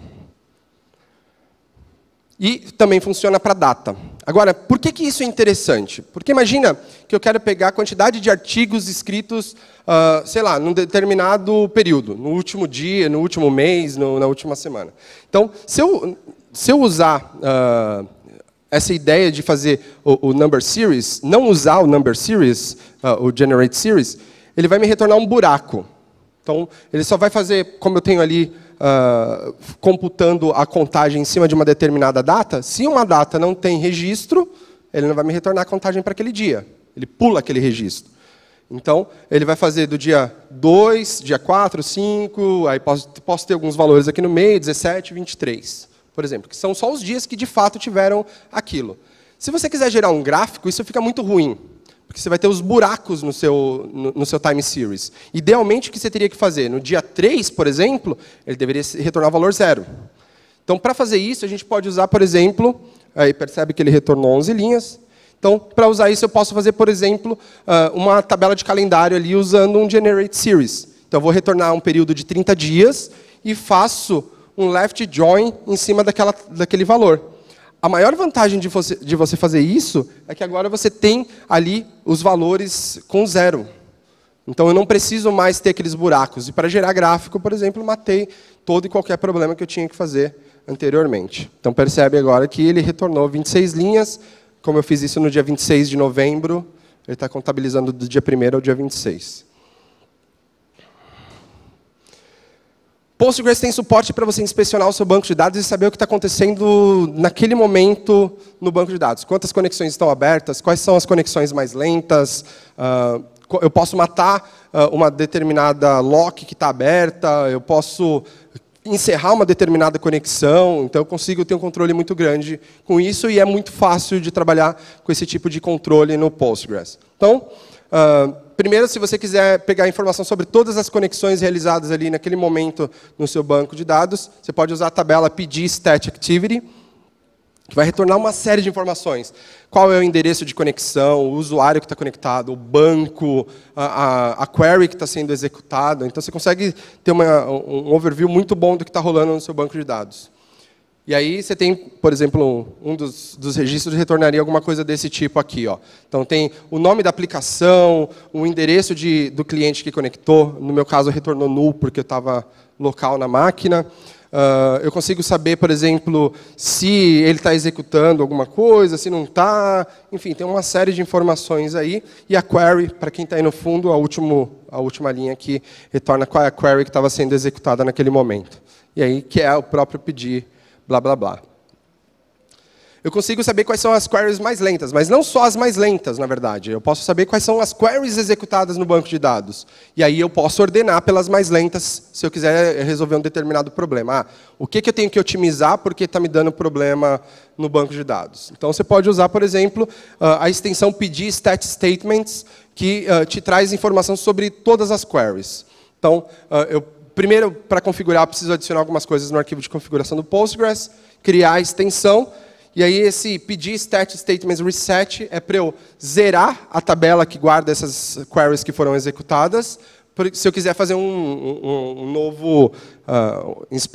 Speaker 1: E também funciona para data. Agora, por que, que isso é interessante? Porque imagina que eu quero pegar a quantidade de artigos escritos, uh, sei lá, num determinado período, no último dia, no último mês, no, na última semana. Então, se eu, se eu usar uh, essa ideia de fazer o, o, number series, não usar o number series, uh, o generate series, ele vai me retornar um buraco. Então, ele só vai fazer, como eu tenho ali, uh, computando a contagem em cima de uma determinada data, se uma data não tem registro, ele não vai me retornar a contagem para aquele dia. Ele pula aquele registro. Então, ele vai fazer do dia 2, dia 4, 5, aí posso, posso ter alguns valores aqui no meio, 17, 23 por exemplo, que são só os dias que de fato tiveram aquilo. Se você quiser gerar um gráfico, isso fica muito ruim, porque você vai ter os buracos no seu, no, no, seu time series. Idealmente, o que você teria que fazer? No dia 3, por exemplo, ele deveria retornar valor zero. Então, para fazer isso, a gente pode usar, por exemplo, aí percebe que ele retornou 11 linhas. Então, para usar isso, eu posso fazer, por exemplo, ah, uma tabela de calendário ali usando um generate series. Então, eu vou retornar um período de 30 dias e faço um left join em cima daquela, daquele valor. A maior vantagem de você, de você fazer isso é que agora você tem ali os valores com zero. Então eu não preciso mais ter aqueles buracos. E para gerar gráfico, por exemplo, matei todo e qualquer problema que eu tinha que fazer anteriormente. Então percebe agora que ele retornou 26 linhas. Como eu fiz isso no dia 26 de novembro, ele está contabilizando do dia 1 ao dia 26. Postgres tem suporte para você inspecionar o seu banco de dados e saber o que está acontecendo naquele momento no banco de dados. Quantas conexões estão abertas, quais são as conexões mais lentas. Uh, eu posso matar uh, uma determinada lock que está aberta, eu posso encerrar uma determinada conexão, então eu consigo ter um controle muito grande com isso e é muito fácil de trabalhar com esse tipo de controle no Postgres. Então, uh, primeiro, se você quiser pegar informação sobre todas as conexões realizadas ali naquele momento no seu banco de dados, você pode usar a tabela PD Stat Activity, que vai retornar uma série de informações. Qual é o endereço de conexão, o usuário que está conectado, o banco, a, a, a query que está sendo executada. Então, você consegue ter uma, um overview muito bom do que está rolando no seu banco de dados. E aí você tem, por exemplo, um, dos, dos, registros retornaria alguma coisa desse tipo aqui. Ó. Então tem o nome da aplicação, o endereço de, do cliente que conectou. No meu caso, retornou null porque eu estava local na máquina. Uh, eu consigo saber, por exemplo, se ele está executando alguma coisa, se não está. Enfim, tem uma série de informações aí. E a query, para quem está aí no fundo, a, último, a última linha aqui retorna qual é a query que estava sendo executada naquele momento. E aí que é o próprio pedir blá blá blá. Eu consigo saber quais são as queries mais lentas, mas não só as mais lentas, na verdade. Eu posso saber quais são as queries executadas no banco de dados. E aí eu posso ordenar pelas mais lentas, se eu quiser resolver um determinado problema. Ah, o que, que eu tenho que otimizar porque está me dando problema no banco de dados? Então você pode usar, por exemplo, ah, a extensão pedir stat statements, que ah, te traz informação sobre todas as queries. Então, ah, eu primeiro, para configurar, preciso adicionar algumas coisas no arquivo de configuração do Postgres, criar a extensão, e aí esse pedir stat statements reset é para eu zerar a tabela que guarda essas queries que foram executadas, se eu quiser fazer um, um, um novo, ah,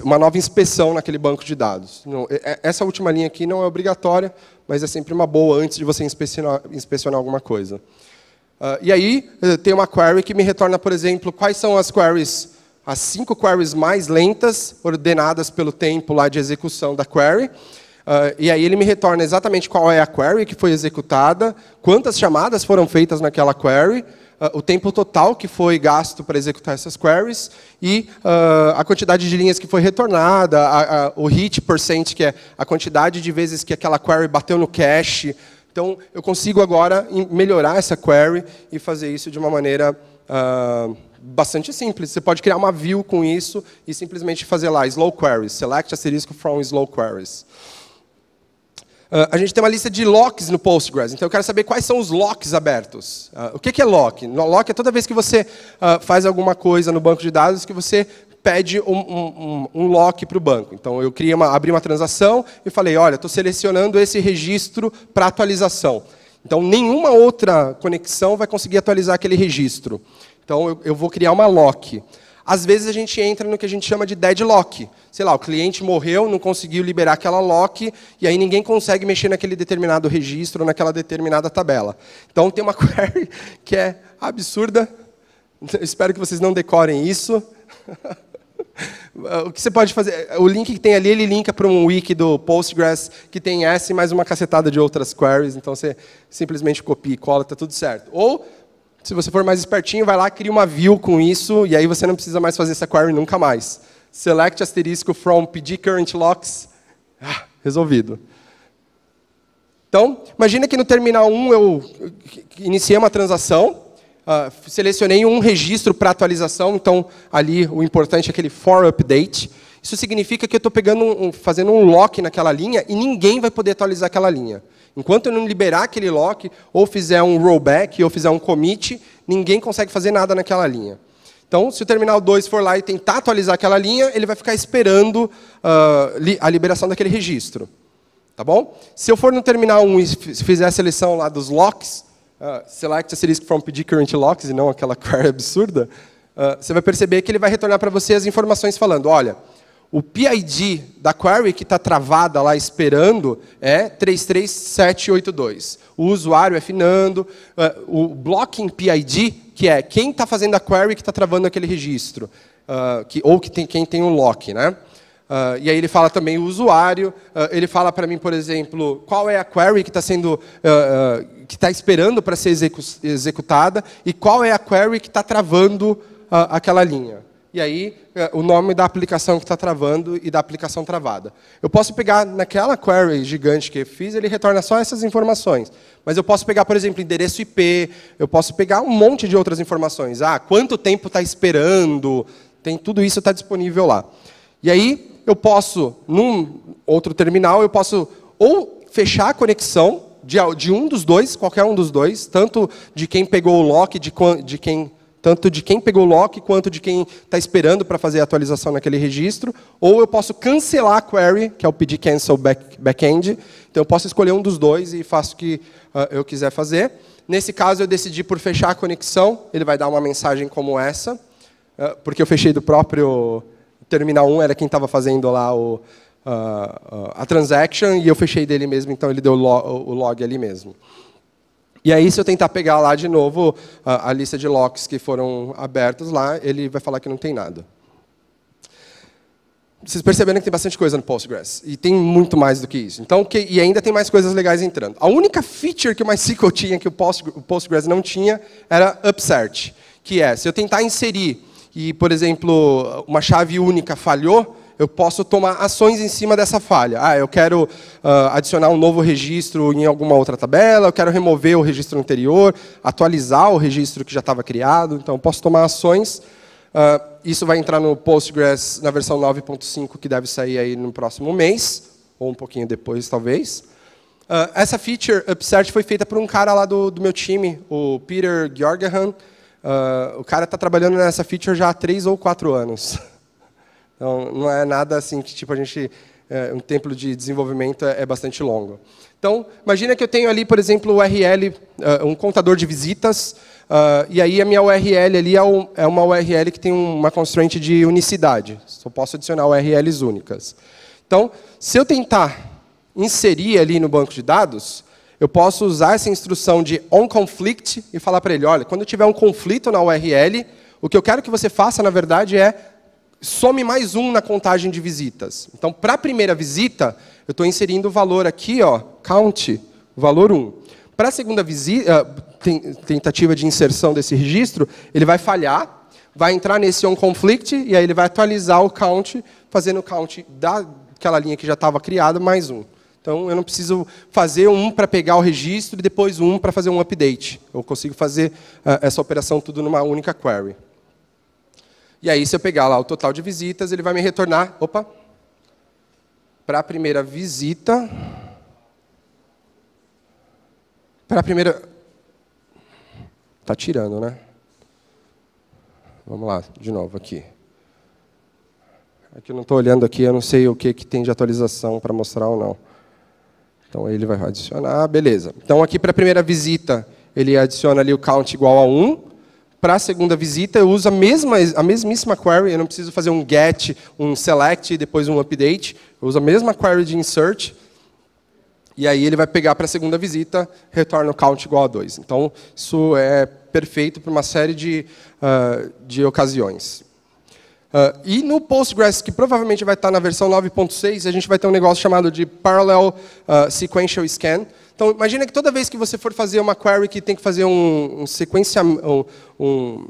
Speaker 1: uma nova inspeção naquele banco de dados. É, é, essa última linha aqui não é obrigatória, mas é sempre uma boa antes de você inspecionar, inspecionar alguma coisa. Ah, e aí, tem uma query que me retorna, por exemplo, quais são as queries as cinco queries mais lentas, ordenadas pelo tempo lá de execução da query. Uh, e aí ele me retorna exatamente qual é a query que foi executada, quantas chamadas foram feitas naquela query, uh, o tempo total que foi gasto para executar essas queries e uh, a quantidade de linhas que foi retornada, a, a, o hit percent, que é a quantidade de vezes que aquela query bateu no cache. Então, eu consigo agora melhorar essa query e fazer isso de uma maneira bastante simples. Você pode criar uma view com isso e simplesmente fazer lá slow queries, select asterisco from slow queries. Uh, a gente tem uma lista de locks no Postgres, então eu quero saber quais são os locks abertos. Uh, o que, que é lock? lock é toda vez que você uh, faz alguma coisa no banco de dados que você pede um, um, um, lock para o banco. Então eu criei uma, abri uma transação e falei, olha, estou selecionando esse registro para atualização. Então nenhuma outra conexão vai conseguir atualizar aquele registro. Então, eu, eu vou criar uma lock. Às vezes a gente entra no que a gente chama de deadlock. Sei lá, o cliente morreu, não conseguiu liberar aquela lock, e aí ninguém consegue mexer naquele determinado registro, naquela determinada tabela. Então tem uma *laughs* query que é absurda. Eu espero que vocês não decorem isso. *laughs* o que você pode fazer? O link que tem ali, ele linka para um wiki do Postgres que tem essa e mais uma cacetada de outras queries. Então você simplesmente copia e cola, está tudo certo. Ou se você for mais espertinho, vai lá, cria uma view com isso, e aí você não precisa mais fazer essa query nunca mais. Select asterisco from pd current locks. Ah, resolvido. Então, imagina que no terminal 1 eu iniciei uma transação, uh, selecionei um registro para atualização, então ali o importante é aquele for update. Isso significa que eu estou pegando um, fazendo um lock naquela linha e ninguém vai poder atualizar aquela linha. Enquanto eu não liberar aquele lock, ou fizer um rollback, ou fizer um commit, ninguém consegue fazer nada naquela linha. Então, se o terminal 2 for lá e tentar atualizar aquela linha, ele vai ficar esperando uh, li a liberação daquele registro. Tá bom? Se eu for no terminal 1 um e fizer a seleção lá dos locks, uh, select asterisk from pd current locks, e não aquela *laughs* query absurda, uh, você vai perceber que ele vai retornar para você as informações falando, olha, o PID da query que está travada lá esperando é 33782. O usuário é Finando. Eh, o blocking PID, que é quem está fazendo a query que está travando aquele registro. Uh, que, ou que tem, quem tem um lock. Né? Uh, e aí ele fala também o usuário. Uh, ele fala para mim, por exemplo, qual é a query que está sendo... que está esperando para ser execu executada e qual é a query que está travando aquela linha e aí é, o nome da aplicação que está travando e da aplicação travada. Eu posso pegar naquela query gigante que eu fiz, ele retorna só essas informações. Mas eu posso pegar, por exemplo, endereço IP, eu posso pegar um monte de outras informações. Ah, quanto tempo está esperando? Tem tudo isso está disponível lá. E aí eu posso, num outro terminal, eu posso ou fechar a conexão de, de um dos dois, qualquer um dos dois, tanto de quem pegou o lock, de, de quem tanto de quem pegou lock quanto de quem está esperando para fazer a atualização naquele registro, ou eu posso cancelar a query, que é o pd cancel back, backend. Então eu posso escolher um dos dois e faço o que uh, eu quiser fazer. Nesse caso eu decidi por fechar a conexão, ele vai dar uma mensagem como essa, uh, porque eu fechei do próprio terminal 1, era quem estava fazendo lá o, uh, a transaction e eu fechei dele mesmo, então ele deu lo o log ali mesmo. E aí, se eu tentar pegar lá de novo a, a lista de locks que foram abertos lá, ele vai falar que não tem nada. Vocês perceberam que tem bastante coisa no Postgres. E tem muito mais do que isso. Então, que, e ainda tem mais coisas legais entrando. A única feature que o MySQL *laughs* tinha, que o Postgres não tinha, era upsert. Que é, se eu tentar inserir e, por exemplo, uma chave única falhou, eu posso tomar ações em cima dessa falha. Ah, eu quero uh, adicionar um novo registro em alguma outra tabela, eu quero remover o registro anterior, atualizar o registro que já estava criado. Então, posso tomar ações. Uh, isso vai entrar no Postgres na versão 9.5, que deve sair aí no próximo mês, ou um pouquinho depois, talvez. Uh, essa feature, Upsert, foi feita por um cara lá do, do meu time, o Peter Georgahan. o cara está trabalhando nessa feature já há três ou quatro anos. *laughs* Então, não é nada assim que tipo a gente eh, um templo de desenvolvimento é, é, bastante longo. Então, imagina que eu tenho ali, por exemplo, o URL, eh, um contador de visitas, eh, e aí a minha URL ali é, é uma URL que tem uma constraint de unicidade. Só posso adicionar URLs únicas. Então, se eu tentar inserir ali no banco de dados, eu posso usar essa instrução de onConflict e falar para ele, olha, quando tiver um conflito na URL, o que eu quero que você faça, na verdade, é some mais um na contagem de visitas. Então, para a primeira visita, eu estou inserindo o valor aqui, ó, count, valor 1. Para a segunda visita, eh, tentativa de inserção desse registro, ele vai falhar, vai entrar nesse on conflict e aí ele vai atualizar o count, fazendo o count daquela linha que já estava criada mais um. Então, eu não preciso fazer um para pegar o registro e depois um para fazer um update. Eu consigo fazer eh, essa operação tudo numa única query. E aí, se eu pegar lá o total de visitas, ele vai me retornar, opa, para a primeira visita, para a primeira, tá tirando, né? Vamos lá, de novo aqui. Aqui é eu não estou olhando aqui, eu não sei o que, que tem de atualização para mostrar ou não. Então ele vai adicionar, beleza. Então aqui para a primeira visita, ele adiciona ali o count igual a 1 para a segunda visita, eu uso a, mesma, a mesmíssima query, eu não preciso fazer um get, um select e depois um update. Eu uso a mesma query de insert. E aí ele vai pegar para a segunda visita, retorna o count igual a 2. Então, isso é perfeito para uma série de, uh, de ocasiões. Uh, e no Postgres, que provavelmente vai estar na versão 9.6, a gente vai ter um negócio chamado de Parallel uh, Sequential Scan, então, imagina que toda vez que você for fazer uma query que tem que fazer um, um, um, um,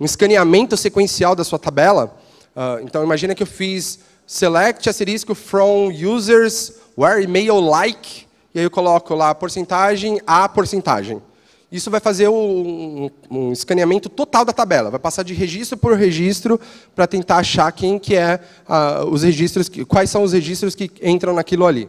Speaker 1: um escaneamento sequencial da sua tabela, uh, então imagina que eu fiz select asterisco from users where email like, e aí eu coloco lá a porcentagem a porcentagem. Isso vai fazer um, um, escaneamento total da tabela, vai passar de registro por registro para tentar achar quem que é uh, os registros, que, quais são os registros que entram naquilo ali.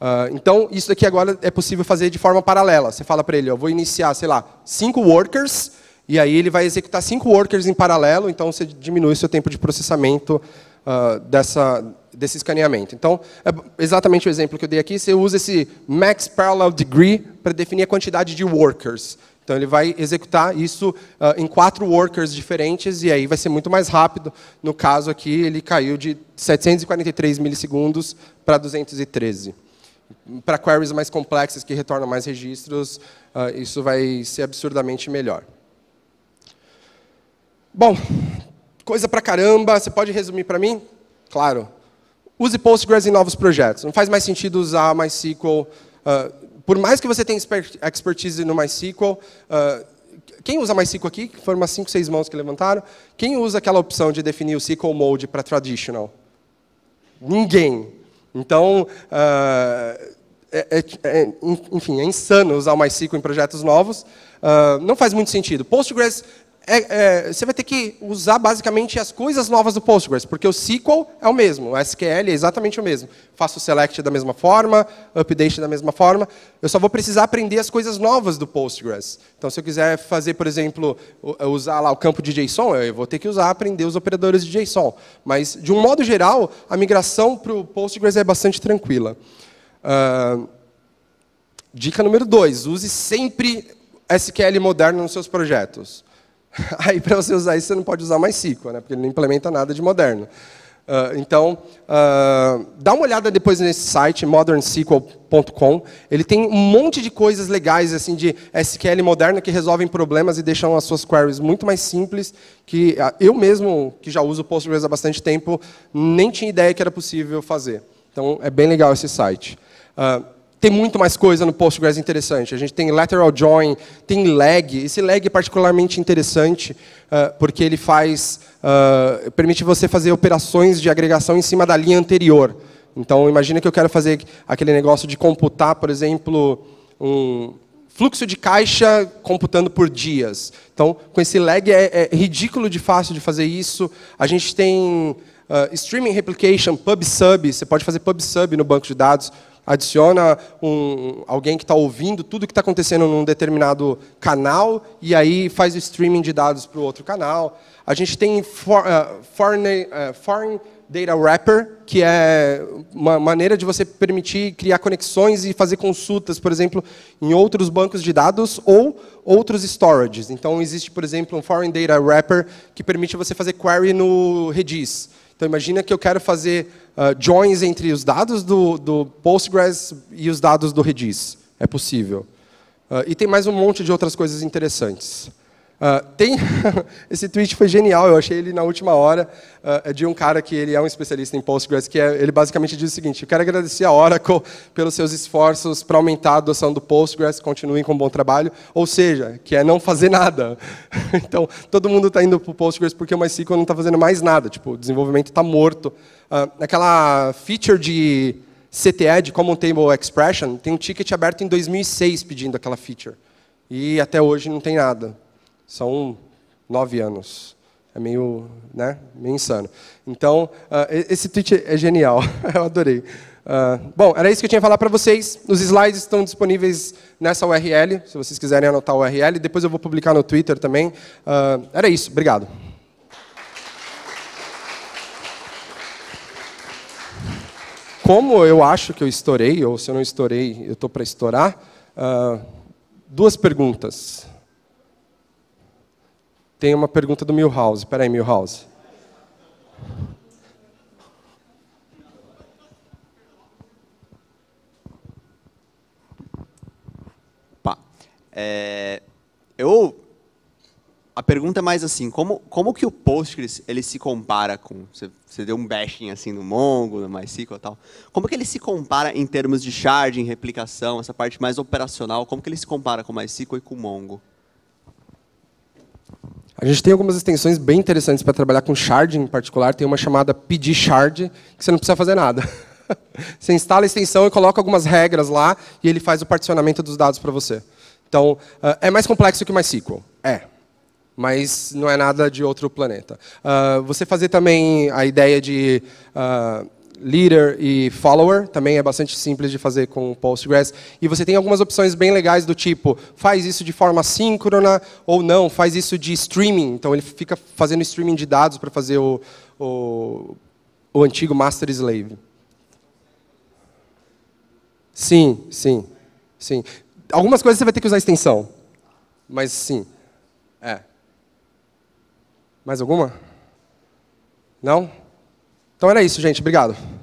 Speaker 1: Uh, então, isso daqui agora é possível fazer de forma paralela. Você fala para ele, eu vou iniciar, sei lá, cinco workers, e aí ele vai executar cinco workers em paralelo, então você diminui o seu tempo de processamento uh, dessa, desse escaneamento. Então, é exatamente o exemplo que eu dei aqui, você usa esse max parallel degree para definir a quantidade de workers. Então ele vai executar isso uh, em quatro workers diferentes e aí vai ser muito mais rápido. No caso aqui, ele caiu de 743 milissegundos para 213 para queries mais complexas que retornam mais registros, uh, isso vai ser absurdamente melhor. Bom, coisa pra caramba, você pode resumir para mim? Claro. Use Postgres em novos projetos. Não faz mais sentido usar MySQL. Uh, por mais que você tenha expertise no MySQL, uh, quem usa MySQL aqui? Foram umas 5, 6 mãos que levantaram. Quem usa aquela opção de definir o SQL Mode para Traditional? Ninguém. Então, uh, é, é, é enfim, é insano usar o MySQL em projetos novos. Uh, não faz muito sentido. Postgres é, é, você vai ter que usar basicamente as coisas novas do Postgres, porque o SQL é o mesmo, o SQL é exatamente o mesmo. Faço o select da mesma forma, update da mesma forma. Eu só vou precisar aprender as coisas novas do Postgres. Então, se eu quiser fazer, por exemplo, usar lá o campo de JSON, eu vou ter que usar aprender os operadores de JSON. Mas, de um modo geral, a migração para o Postgres é bastante tranquila. Uh, dica número dois: use sempre SQL moderno nos seus projetos. *laughs* Aí, para você usar isso, você não pode usar mais SQL, né? porque ele não implementa nada de moderno. Uh, então, uh, dá uma olhada depois nesse site, modernsql.com. Ele tem um monte de coisas legais assim de SQL moderno que resolvem problemas e deixam as suas queries muito mais simples, que uh, eu mesmo, que já uso Postgres há bastante tempo, nem tinha ideia que era possível fazer. Então, é bem legal esse site. Uh, tem muito mais coisa no Postgres interessante. A gente tem lateral join, tem lag. Esse lag é particularmente interessante uh, porque ele faz, uh, permite você fazer operações de agregação em cima da linha anterior. Então, imagina que eu quero fazer aquele negócio de computar, por exemplo, um, fluxo de caixa computando por dias. Então, com esse lag é, é ridículo de fácil de fazer isso. A gente tem uh, streaming replication, pub sub, você pode fazer pub sub no banco de dados adiciona um, alguém que está ouvindo tudo que está acontecendo num determinado canal e aí faz o streaming de dados para o outro canal. A gente tem for, uh, foreign, uh, foreign Data Wrapper, que é uma maneira de você permitir criar conexões e fazer consultas, por exemplo, em outros bancos de dados ou outros storages. Então, existe, por exemplo, um Foreign Data Wrapper que permite você fazer query no Redis. Então, imagina que eu quero fazer ah, joins entre os dados do, do, Postgres e os dados do Redis. É possível. Uh, e tem mais um monte de outras coisas interessantes. Uh, tem *laughs* esse tweet foi genial, eu achei ele na última hora, uh, de um cara que ele é um especialista em Postgres, que é, ele basicamente diz o seguinte, eu quero agradecer a Oracle pelos seus esforços para aumentar a adoção do Postgres, continuem com um bom trabalho, ou seja, que é não fazer nada. *laughs* então, todo mundo está indo para o Postgres porque o MySQL não está fazendo mais nada, tipo, o desenvolvimento está morto naquela ah, feature de CTE, de Common Table Expression, tem um ticket aberto em 2006 pedindo aquela feature. E até hoje não tem nada. São nove anos. É meio, né, meio insano. Então, ah, esse tweet é genial. *laughs* Eu adorei. Uh, bom, era isso que eu tinha a falar para vocês. Os slides estão disponíveis nessa URL, se vocês quiserem anotar a URL. Depois eu vou publicar no Twitter também. Uh, era isso. Obrigado. como eu acho que eu estourei, ou se eu não estourei, eu estou para estourar, uh, duas perguntas. Tem uma pergunta do Milhouse. Espera aí, Milhouse. Pá. É, eu a pergunta é mais assim, como, como que o Postgres ele se compara com... Você, você deu um bashing assim no Mongo, no MySQL e tal. Como que ele se compara em termos de sharding, replicação, essa parte mais operacional? Como que ele se compara com o MySQL e com o Mongo? A gente tem algumas extensões bem interessantes para trabalhar com sharding em particular. Tem uma chamada PD Shard, que você não precisa fazer nada. *laughs* Você instala a extensão e coloca algumas regras lá e ele faz o particionamento dos dados para você. Então, ah, é mais complexo que o MySQL. É, mas não é nada de outro planeta. Uh, você fazer também a ideia de uh, leader e follower, também é bastante simples de fazer com Postgres. E você tem algumas opções bem legais do tipo, faz isso de forma síncrona ou não, faz isso de streaming. Então ele fica fazendo streaming de dados para fazer o, o, o antigo master slave. Sim, sim, sim. Algumas coisas você vai ter que usar extensão, mas sim. Mais alguma? Não? Então era isso, gente. Obrigado.